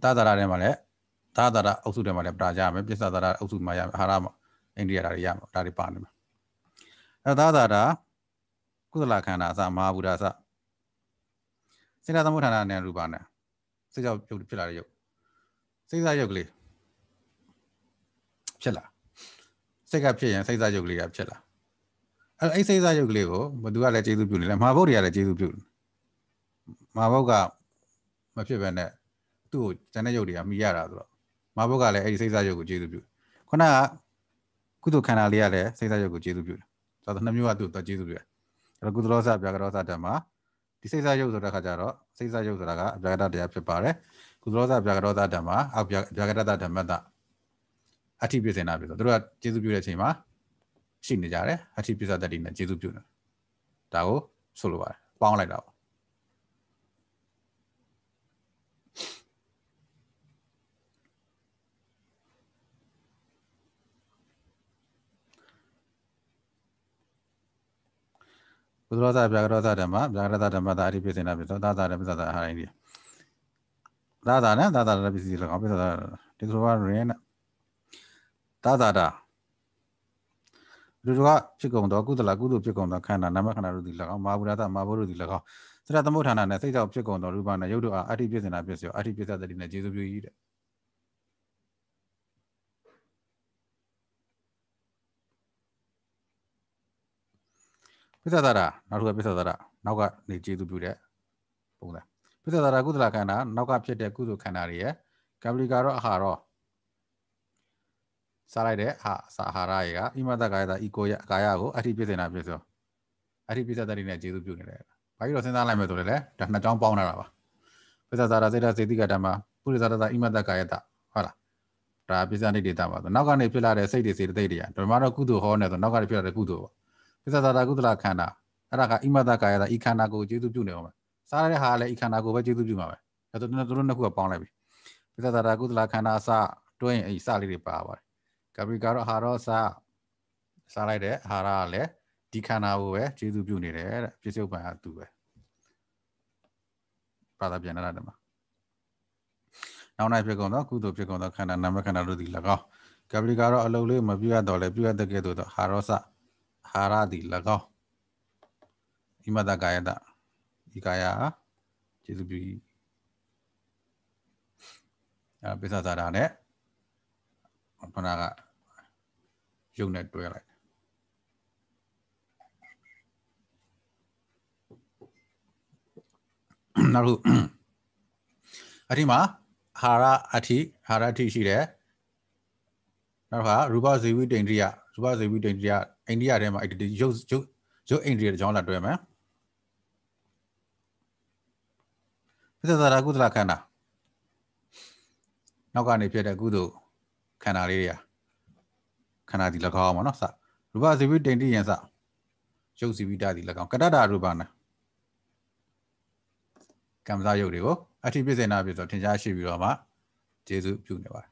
S1: သာသာရထဲမှာလည်းသာသာရအုပ်စုထဲမှာလည်းပတာကြရမယ်ပစ္စသာရအုပ်စုမှာရမယ်အာဟာရမှာအိန္ဒြိယဓာတ်တွေရမှာဒါတွေပါနေမှာအဲ့တော့သာသာရကုသလခန္ဓာအစမဟာဘူဒာအစစေတသမုဋ္ဌာဏနဲ့ရူပါနဲ့စိတ်ကြောင့်ပြုတ်ဖြစ်လာတဲ့ယုတ်စိတ်စားယုတ်ကလေးဖြစ်လာစိတ်ကဖြစ်ရင်စိတ်စားရုပ်ကလေးကဖြစ်လာအဲ့အဲ့စိတ်စားရုပ်ကလေးကိုဘသူကလည်းကျေးဇူးပြုနေလဲမဟာဘုတ်တွေကလည်းကျေးဇူးပြုနေမဟာဘုတ်ကမဖြစ်ပဲနဲ့သူ့ကိုဇန်တဲ့ရုပ်တွေကမိရတာဆိုတော့မဟာဘုတ်ကလည်းအဲ့ဒီစိတ်စားရုပ်ကိုကျေးဇူးပြုခုနကကုသခန္ဓာလေးကလည်းစိတ်စားရုပ်ကိုကျေးဇူးပြုတယ်ဆိုတော့နှစ်မျိုးကသူ့ကိုကျေးဇူးပြုတယ်အဲ့တော့ကုသလောစဗျာကရောစဓမ္မဒီစိတ်စားရုပ်ဆိုတဲ့ခါကျတော့စိတ်စားရုပ်ဆိုတာကအဗျာကတတရားဖြစ်ပါတယ်ကုသလောစဗျာကရောစဓမ္မအဗျာကတဓမ္မတအထိပြည့်စင်တာပြီဆိုသူတို့ကကျေးဇူးပြုတဲ့အချိန်မှာရှိနေကြတယ်အထိပြည့်စတတ်တယ်နဲ့ကျေးဇူးပြုတယ်ဒါကိုဆိုလိုပါတယ်ပေါင်းလိုက်တာပေါ့ဘုဒ္ဓသာဗျာကရောသာဓမ္မဗျာကရသာဓမ္မသာအရိပိစိဏပိသောသာသာဓမ္မသာဟာရိယသာသာနဲ့သာသာလည်းပစ္စည်း၎င်းပိသောသာဒီလိုပါရင်းသာသာတာလူတို့ကဖြစ်ကုန်သောကုသလကုသိုလ်ဖြစ်ကုန်သောခန္ဓာနာမခန္ဓာတို့သည်၎င်းမာဘူရတမာဘောတို့သည်၎င်းသရသမုဋ္ဌာဏနဲ့စိတ်ကြောင့်ဖြစ်ကုန်သောရူပနဲ့ရုပ်တို့အားအဋ္ဌိပြည့်စင်တာပြည့်စရောအဋ္ဌိပြည့်စတဲ့တိနဲ့ကျေစုပြု၏တဲ့ပိဿသရနောက်တစ်ခုကပိဿသရနောက်ကနေကျေစုပြုတဲ့ပုံစံပိဿသရကုသလခန္ဓာနောက်ကဖြစ်တဲ့ကုသိုလ်ခန္ဓာတွေရဲ့ကပ္ပလီကာရောအဟာရောစားလိုက်တဲ့အာစာဟာရရေကအီမတကာယတာအီကိုယကာယကိုအထိပြည့်စင်တာပြည့်စုံအထိပြည့်စက်တဲ့နေနဲ့ကျေစုပြုနေတယ်။ဘာဖြစ်လို့စဉ်းစားလိုက်မယ်ဆိုတော့လေဒါနှစ်ကြောင်းပေါင်းလာတာပါ။ပစ္စသာရစေတစေတိကဓမ္မပုရိသရတာအီမတကာယတာဟုတ်လား။ဒါပစ္စနိဒေတာပါဆိုနောက်ကနေဖြစ်လာတဲ့စိတ်တွေစေတသိက်တွေကဓမ္မတော့ကုသိုလ်ဟောနေဆိုနောက်ကနေဖြစ်လာတဲ့ကုသိုလ်ပေါ့။ပစ္စသာရကုသလခန္ဓာအဲ့ဒါကအီမတကာယတာဤခန္ဓာကိုကျေစုပြုနေအောင်ပဲ။စားရတဲ့ဟာလည်းဤခန္ဓာကိုပဲကျေစုပြုမှာပဲ။ဒါဆိုသူတို့နှစ်ခုကပေါင်းလိုက်ပြီ။ပစ္စသာရကုသလခန္ဓာအစတွင်းအဲ့စလေးတွေပါပါတယ်ကပ္ပိကာရောအာဟာရောစစားလိုက်တဲ့အာဟာရကလည်းဒီခန္ဓာကိုပဲခြေစုပ်ပြုနေတယ်တဲ့ပြစ္ဆုတ်ပံကသူပဲပါတာပြန်လာတယ်မှာနောက်၌ဖြစ်ကုန်သောကုသိုလ်ဖြစ်ကုန်သောခန္ဓာနာမခန္ဓာတို့သည်၎င်းကပ္ပိကာရောအလုံးလေးမပြုတ်တော့လဲပြုတ်တဲ့ကဲ့သို့သောအာဟာရောစအာဟာရသည်၎င်းဣမတကာယတဤကာယခြေစုပ်ပြုအဲပိဿသာရနဲ့ခန္ဓာကရုပ်နဲ့တွဲလိုက်နောက်တစ်ခုအထိမှာဟာရအထိဟာရအထိရှိတယ်နောက်တစ်ခါရူပဇေဝိတ္တိယရူပဇေဝိတ္တိယအိန္ဒိယထဲမှာအဲ့ဒီရုပ်ရုပ်ရုပ်အိန္ဒိယကြောင်းလာတွဲမယ်ပစ္စသာရကုသလခန္ဓာနောက်ကနေဖြစ်တဲ့ကုသိုလ်ခန္ဓာလေးတွေရာခန္ဓာဒီ၎င်းပါနော်စရူပဇီဝိတိန်တိယံစရုပ်ဇီဝိတဒီ၎င်းကတ္တတာရူပနာကမ္မဇယုတ်တွေကိုအထိပြည့်စင်တာပြည့်ဆိုထင်ရှားရှိပြီးတော့မှကျေစုပြုနေပါတယ်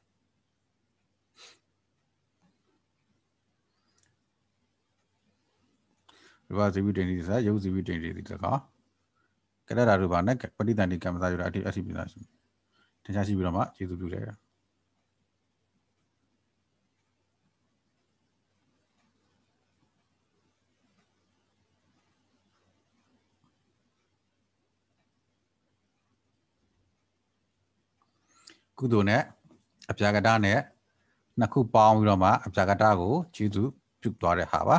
S1: ရူပဇီဝိတိန်တိစရုပ်ဇီဝိတိန်တိဒီ၎င်းကတ္တတာရူပနဲ့ပဋိသန္ဓေကမ္မဇယုတ်အထိအထိပြည့်စင်တာထင်ရှားရှိပြီးတော့မှကျေစုပြုတယ်ကုသိုလ်နဲ့အပြာကတနဲ့နှစ်ခုပေါင်းပြီးတော့မှအပြာကတကိုကျေးဇူးပြုသွားတဲ့ဟာပါ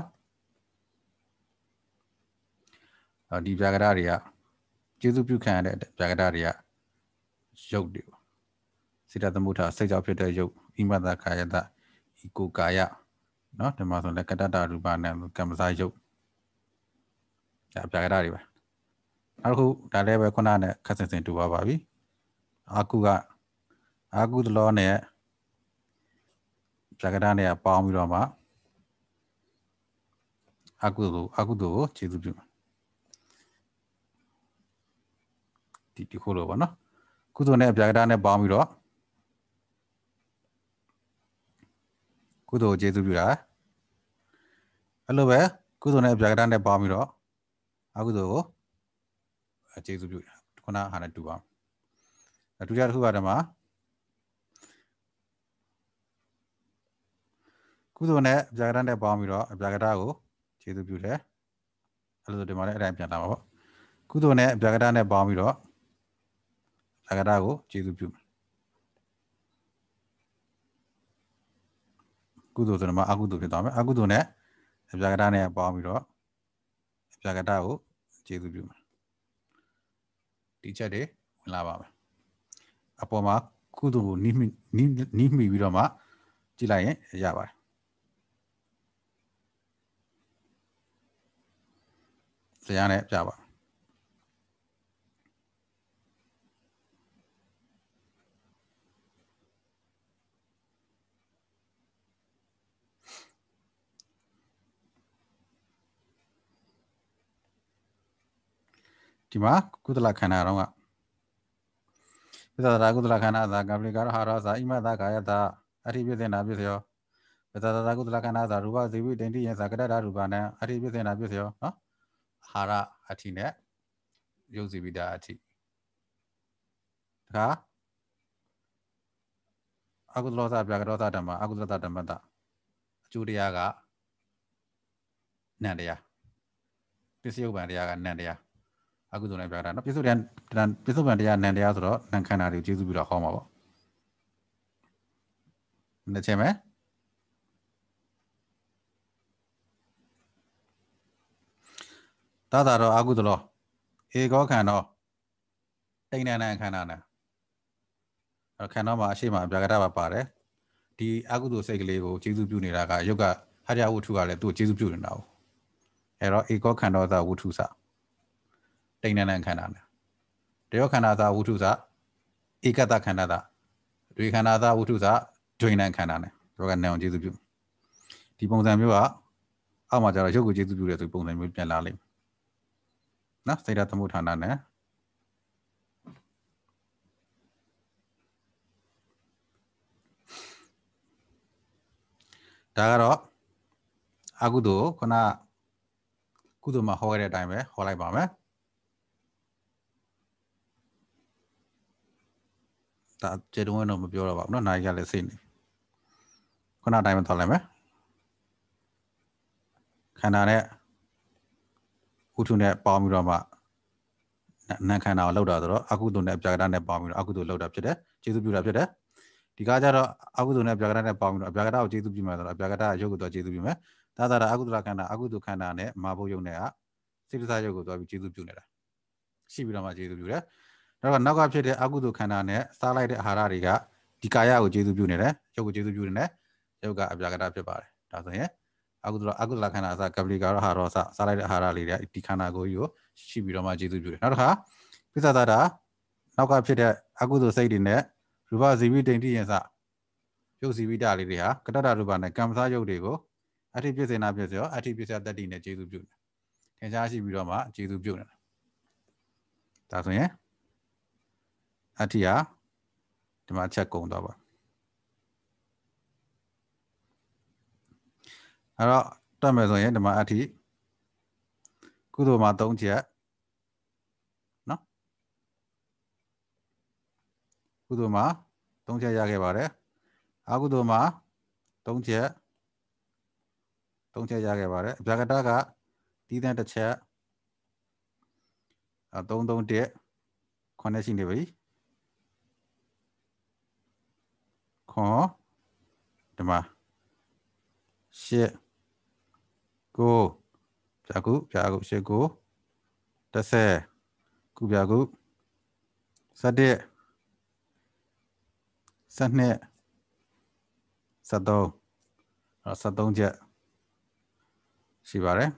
S1: အဲဒီပြာကတတွေကကျေးဇူးပြုခံရတဲ့ပြာကတတွေကရုပ်တွေပါစေတသမုဋ္ဌာစိတ်ကြောင့်ဖြစ်တဲ့ရုပ်အိမတကာယတဤကိုကာယเนาะဒီမှာဆိုလဲကတ္တတရူပနဲ့ကမ္မစာရုပ်ဒါပြာကတတွေပါနောက်တစ်ခုဒါလည်းပဲခုနနဲ့ခက်စင်စင်တူပါပါပြီအာကုကအာကုသလောနဲ့ဇဂရနဲ့ပေါင်းပြီးတော့မှအာကုသအာကုသကိုခြေသူပြုဒီဒီခုလိုပါနော်ကုသနဲ့ဇဂရနဲ့ပေါင်းပြီးတော့ကုသိုလ်ကျေးဇူးပြုတာအဲ့လိုပဲကုသိုလ်နဲ့အပြာကတနဲ့ပေါင်းပြီးတော့အကုသိုလ်ကိုကျေးဇူးပြုတာခုနဟာနဲ့တူပါဒုတိယတစ်ခုကဓမ္မသိုလ်နဲ့အပြာကရနဲ့ပေါင်းပြီးတော့အပြာကရကိုခြေသူပြုတယ်အဲ့လိုဆိုဒီမှာလည်းအတိုင်းပြန်လာပါပေါ့ကုသိုလ်နဲ့အပြာကရနဲ့ပေါင်းပြီးတော့အပြာကရကိုခြေသူပြုမယ်ကုသိုလ်ဆိုတော့အကုသိုလ်ဖြစ်သွားမယ်အကုသိုလ်နဲ့အပြာကရနဲ့ပေါင်းပြီးတော့အပြာကရကိုခြေသူပြုမယ်ဒီချက်တွေဝင်လာပါမယ်အပေါ်မှာကုသိုလ်ကိုနှိမ့်နှိမ့်ပြီးတော့မှကြည့်လိုက်ရင်ရပါတယ်ဇာတ်နဲ့ပြပါဒီမှာကုသလခန္ဓာတော့ကပိသတာကုသလခန္ဓာသာကပလိကာရဟာရသာအိမသာကာယသာအထိပြည့်စင်တာပြည့်စရောပိသတာကုသလခန္ဓာသာရူပဇိဝိတ္တိယံသာကရတရူပနံအထိပြည့်စင်တာပြည့်စရောနော်ဟာရအထိနဲ့ရုပ်စီပိတာအထိဒါကအကုသလောသပြာကရောသဓမ္မအကုသလဓမ္မတအကျိုးတရားကနန္တရားပစ္စယုပ္ပံတရားကနန္တရားအကုသိုလ်နဲ့ပြတာနော်ပစ္စုပန်တရားပစ္စုပန်တရားနန္တရားဆိုတော့နံခန္ဓာတွေကိုကျေစုပြီးတော့ဟောမှာပေါ့။နှစ်ချက်မယ်။သာသာတော့အာကုသလောဧကောခန္ဓာတိဏ္ဏနံခန္ဓာနံအဲ့ခန္ဓာမှာအရှိမအပြာကတပါပါတယ်ဒီအာကုသစိတ်ကလေးကိုကျေစုပြုနေတာကယုတ်ကဟာရဝုထုကလည်းသူ့ကျေစုပြုနေတာ哦အဲ့တော့ဧကောခန္ဓာသာဝုထုစတိဏ္ဏနံခန္ဓာနံတယောခန္ဓာသာဝုထုစဧကတခန္ဓာသာတွေခန္ဓာသာဝုထုစဒွိဏ္ဏခန္ဓာနံယောကနံအောင်ကျေစုပြုဒီပုံစံမျိုးကအောက်မှာကျတော့ယုတ်ကိုကျေစုပြုတဲ့ဆိုပုံစံမျိုးပြန်လာလိမ့်မယ်နော်စေတသမုဋ္ဌာနနဲ့ဒါကတော့အကုသို့ခုနကုသို့မှာဟောခဲ့တဲ့အတိုင်းပဲဟောလိုက်ပါမယ်ဒါကျေတုံးကတော့မပြောတော့ပါဘူးเนาะနိုင်ရလည်းစိတ်နေခုနအတိုင်းပဲသွားလိုက်မယ်ခန္ဓာနဲ့ဥထုနဲ့ပေါင်းပြီးတော့မှနန်ခန္ဓာကိုလောက်တာဆိုတော့အကုသိုလ်နဲ့အပြာကရနဲ့ပေါင်းပြီးတော့အကုသိုလ်လောက်တာဖြစ်တယ်ကျေစုပြုတာဖြစ်တယ်ဒီကကြတော့အကုသိုလ်နဲ့အပြာကရနဲ့ပေါင်းပြီးတော့အပြာကရကိုကျေစုပြုမှာဆိုတော့အပြာကရရုပ်ကိုသွားကျေစုပြုမယ်သာသာရအကုသိုလ်ခန္ဓာအကုသိုလ်ခန္ဓာနဲ့မာဘုတ်ရုပ်နဲ့ကစိတ္တစာရုပ်ကိုသွားပြီးကျေစုပြုနေတာရှိပြီးတော့မှကျေစုပြုတယ်နောက်တော့နောက်ကဖြစ်တဲ့အကုသိုလ်ခန္ဓာနဲ့စားလိုက်တဲ့အာဟာရတွေကဒီကာယကိုကျေစုပြုနေတယ်ရုပ်ကိုကျေစုပြုနေတယ်ရုပ်ကအပြာကရဖြစ်ပါတယ်ဒါဆိုရင်အကုသလအကုသလခန္ဓာအစကပလီကာရောဟာရောစစားလိုက်တဲ့အာဟာရလေးတွေကဒီခန္ဓာကိုယ်ကြီးကိုရှိပြီးတော့မှကျေစုပြုတယ်နောက်တစ်ခါပိဿသာတာနောက်ကဖြစ်တဲ့အကုသိုလ်စိတ်တွေနဲ့ရူပဇီဝိတ္တိရင်စရုပ်ဇီဝိတလေးတွေဟာကတ္တရူပနဲ့ကမ္မစာရုပ်တွေကိုအထိပြည့်စင်တာပြည့်စရောအထိပြည့်စတတ္တိနဲ့ကျေစုပြုတယ်ထင်ရှားရှိပြီးတော့မှကျေစုပြုတယ်ဒါဆိုရင်အထိဟာဒီမှာချက်ကုန်သွားပါအဲ့တော့တွက်မယ်ဆိုရင်ဒီမှာအထိကုသိုလ်မှာ3ချက်နော်ကုသိုလ်မှာ3ချက်ရခဲ့ပါတယ်အကုသိုလ်မှာ3ချက်3ချက်ရခဲ့ပါတယ်အပြာကတကတီးတဲ့တစ်ချက်အ3 3တက်ခွန်နဲ့ရှိနေပြီခွန်ဒီမှာရှစ်ကိုပြာကုပြာကုရှစ်ကို30ကုပြာကု71 72 73အဲ့73ချက်ရှိပါတယ်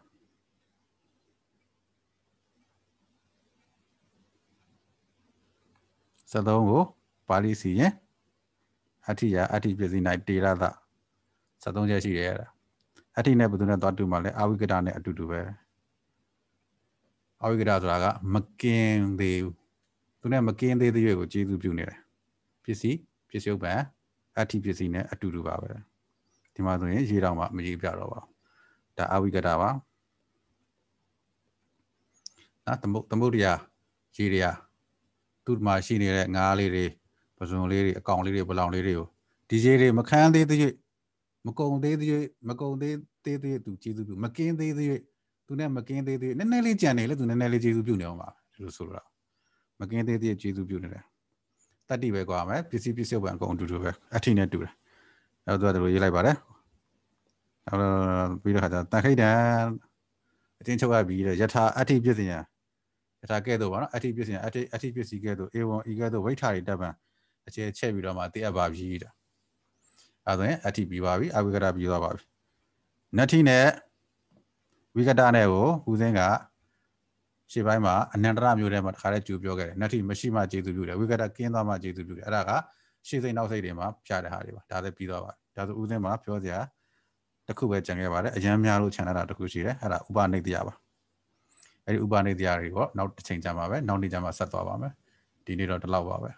S1: 73ကိုပါဠိစီရင်အဋ္ဌိယအဋ္ဌိပစ္စည်း၌တေရသ73ချက်ရှိတယ်အဲ့ဒါအထိနဲ့ဘယ်သူနဲ့သွားတူမှလဲအာဝိကတာနဲ့အတူတူပဲအာဝိကတာဆိုတာကမကင်းသေးဘူးသူနဲ့မကင်းသေးတဲ့ရွေးကိုကျေးဇူးပြုနေတယ်ပစ္စည်းပစ္စယုပ္ပံအထိပစ္စည်းနဲ့အတူတူပါပဲဒီမှာဆိုရင်ရေးတော့မှမရေးပြတော့ပါဘူးဒါအာဝိကတာပါနော်သမုတ်သမုတ်တရားရေးတရားသူ့မှာရှိနေတဲ့ငါးလေးတွေပဇွန်လေးတွေအကောင်လေးတွေပလောင်လေးတွေကိုဒီရေးတွေမခံသေးသေးမကုံသေးသေးမကုံသေးသေးသေးသူကျေးဇူးပြုမကင်းသေးသေးသူနဲ့မကင်းသေးသေးနည်းနည်းလေးကြံနေလေသူနည်းနည်းလေးကျေးဇူးပြုနေအောင်ပါဒီလိုဆိုတော့မကင်းသေးသေးကျေးဇူးပြုနေတယ်တတ်တိပဲကွာမယ်ပစ္စည်းပစ္စည်းပဲအကုန်အတူတူပဲအထိနဲ့တူတယ်အဲတော့သူတို့ရေးလိုက်ပါတယ်အဲပြီးတော့ခါကျတန်ခိတ်တန်အတင်းချုပ်ရပြီးတဲ့ယထာအထိပြည့်စင်ရယထာကဲ့သို့ပါနော်အထိပြည့်စင်ရအထိအထိပြည့်စည်ကဲ့သို့ A1 E ကဲ့သို့ဝိထာတွေတပ်ပံအခြေချက်ပြီးတော့မှတည့်ရပါပြီတဲ့အဲဆိုရင်အထိပြီးပါပြီအဝိကတပြီးသွားပါပြီနတ္ထိနဲ့ဝိကတနဲ့ကိုဦးစင်းကရှေ့ပိုင်းမှာအနန္တရမျိုးထဲမှာတခါတည်းကြူပြောခဲ့တယ်နတ္ထိမရှိမှကျေသူပြုတယ်ဝိကတကင်းသွားမှကျေသူပြုတယ်အဲ့ဒါကရှေ့စိတ်နောက်စိတ်တွေမှာပြတဲ့ဟာတွေပါဒါလည်းပြီးသွားပါပြီဒါဆိုဦးစင်းမှာပြောစရာတခုပဲကြံခဲ့ပါတယ်အရန်များလို့ခြံထားတာတခုရှိတယ်အဲ့ဒါဥပနိတ္တရပါအဲ့ဒီဥပနိတ္တရတွေကိုနောက်တစ်ချိန်ကြာမှာပဲနောက်နေ့ကြာမှာဆက်သွားပါမယ်ဒီနေ့တော့ဒီလောက်ပါပဲ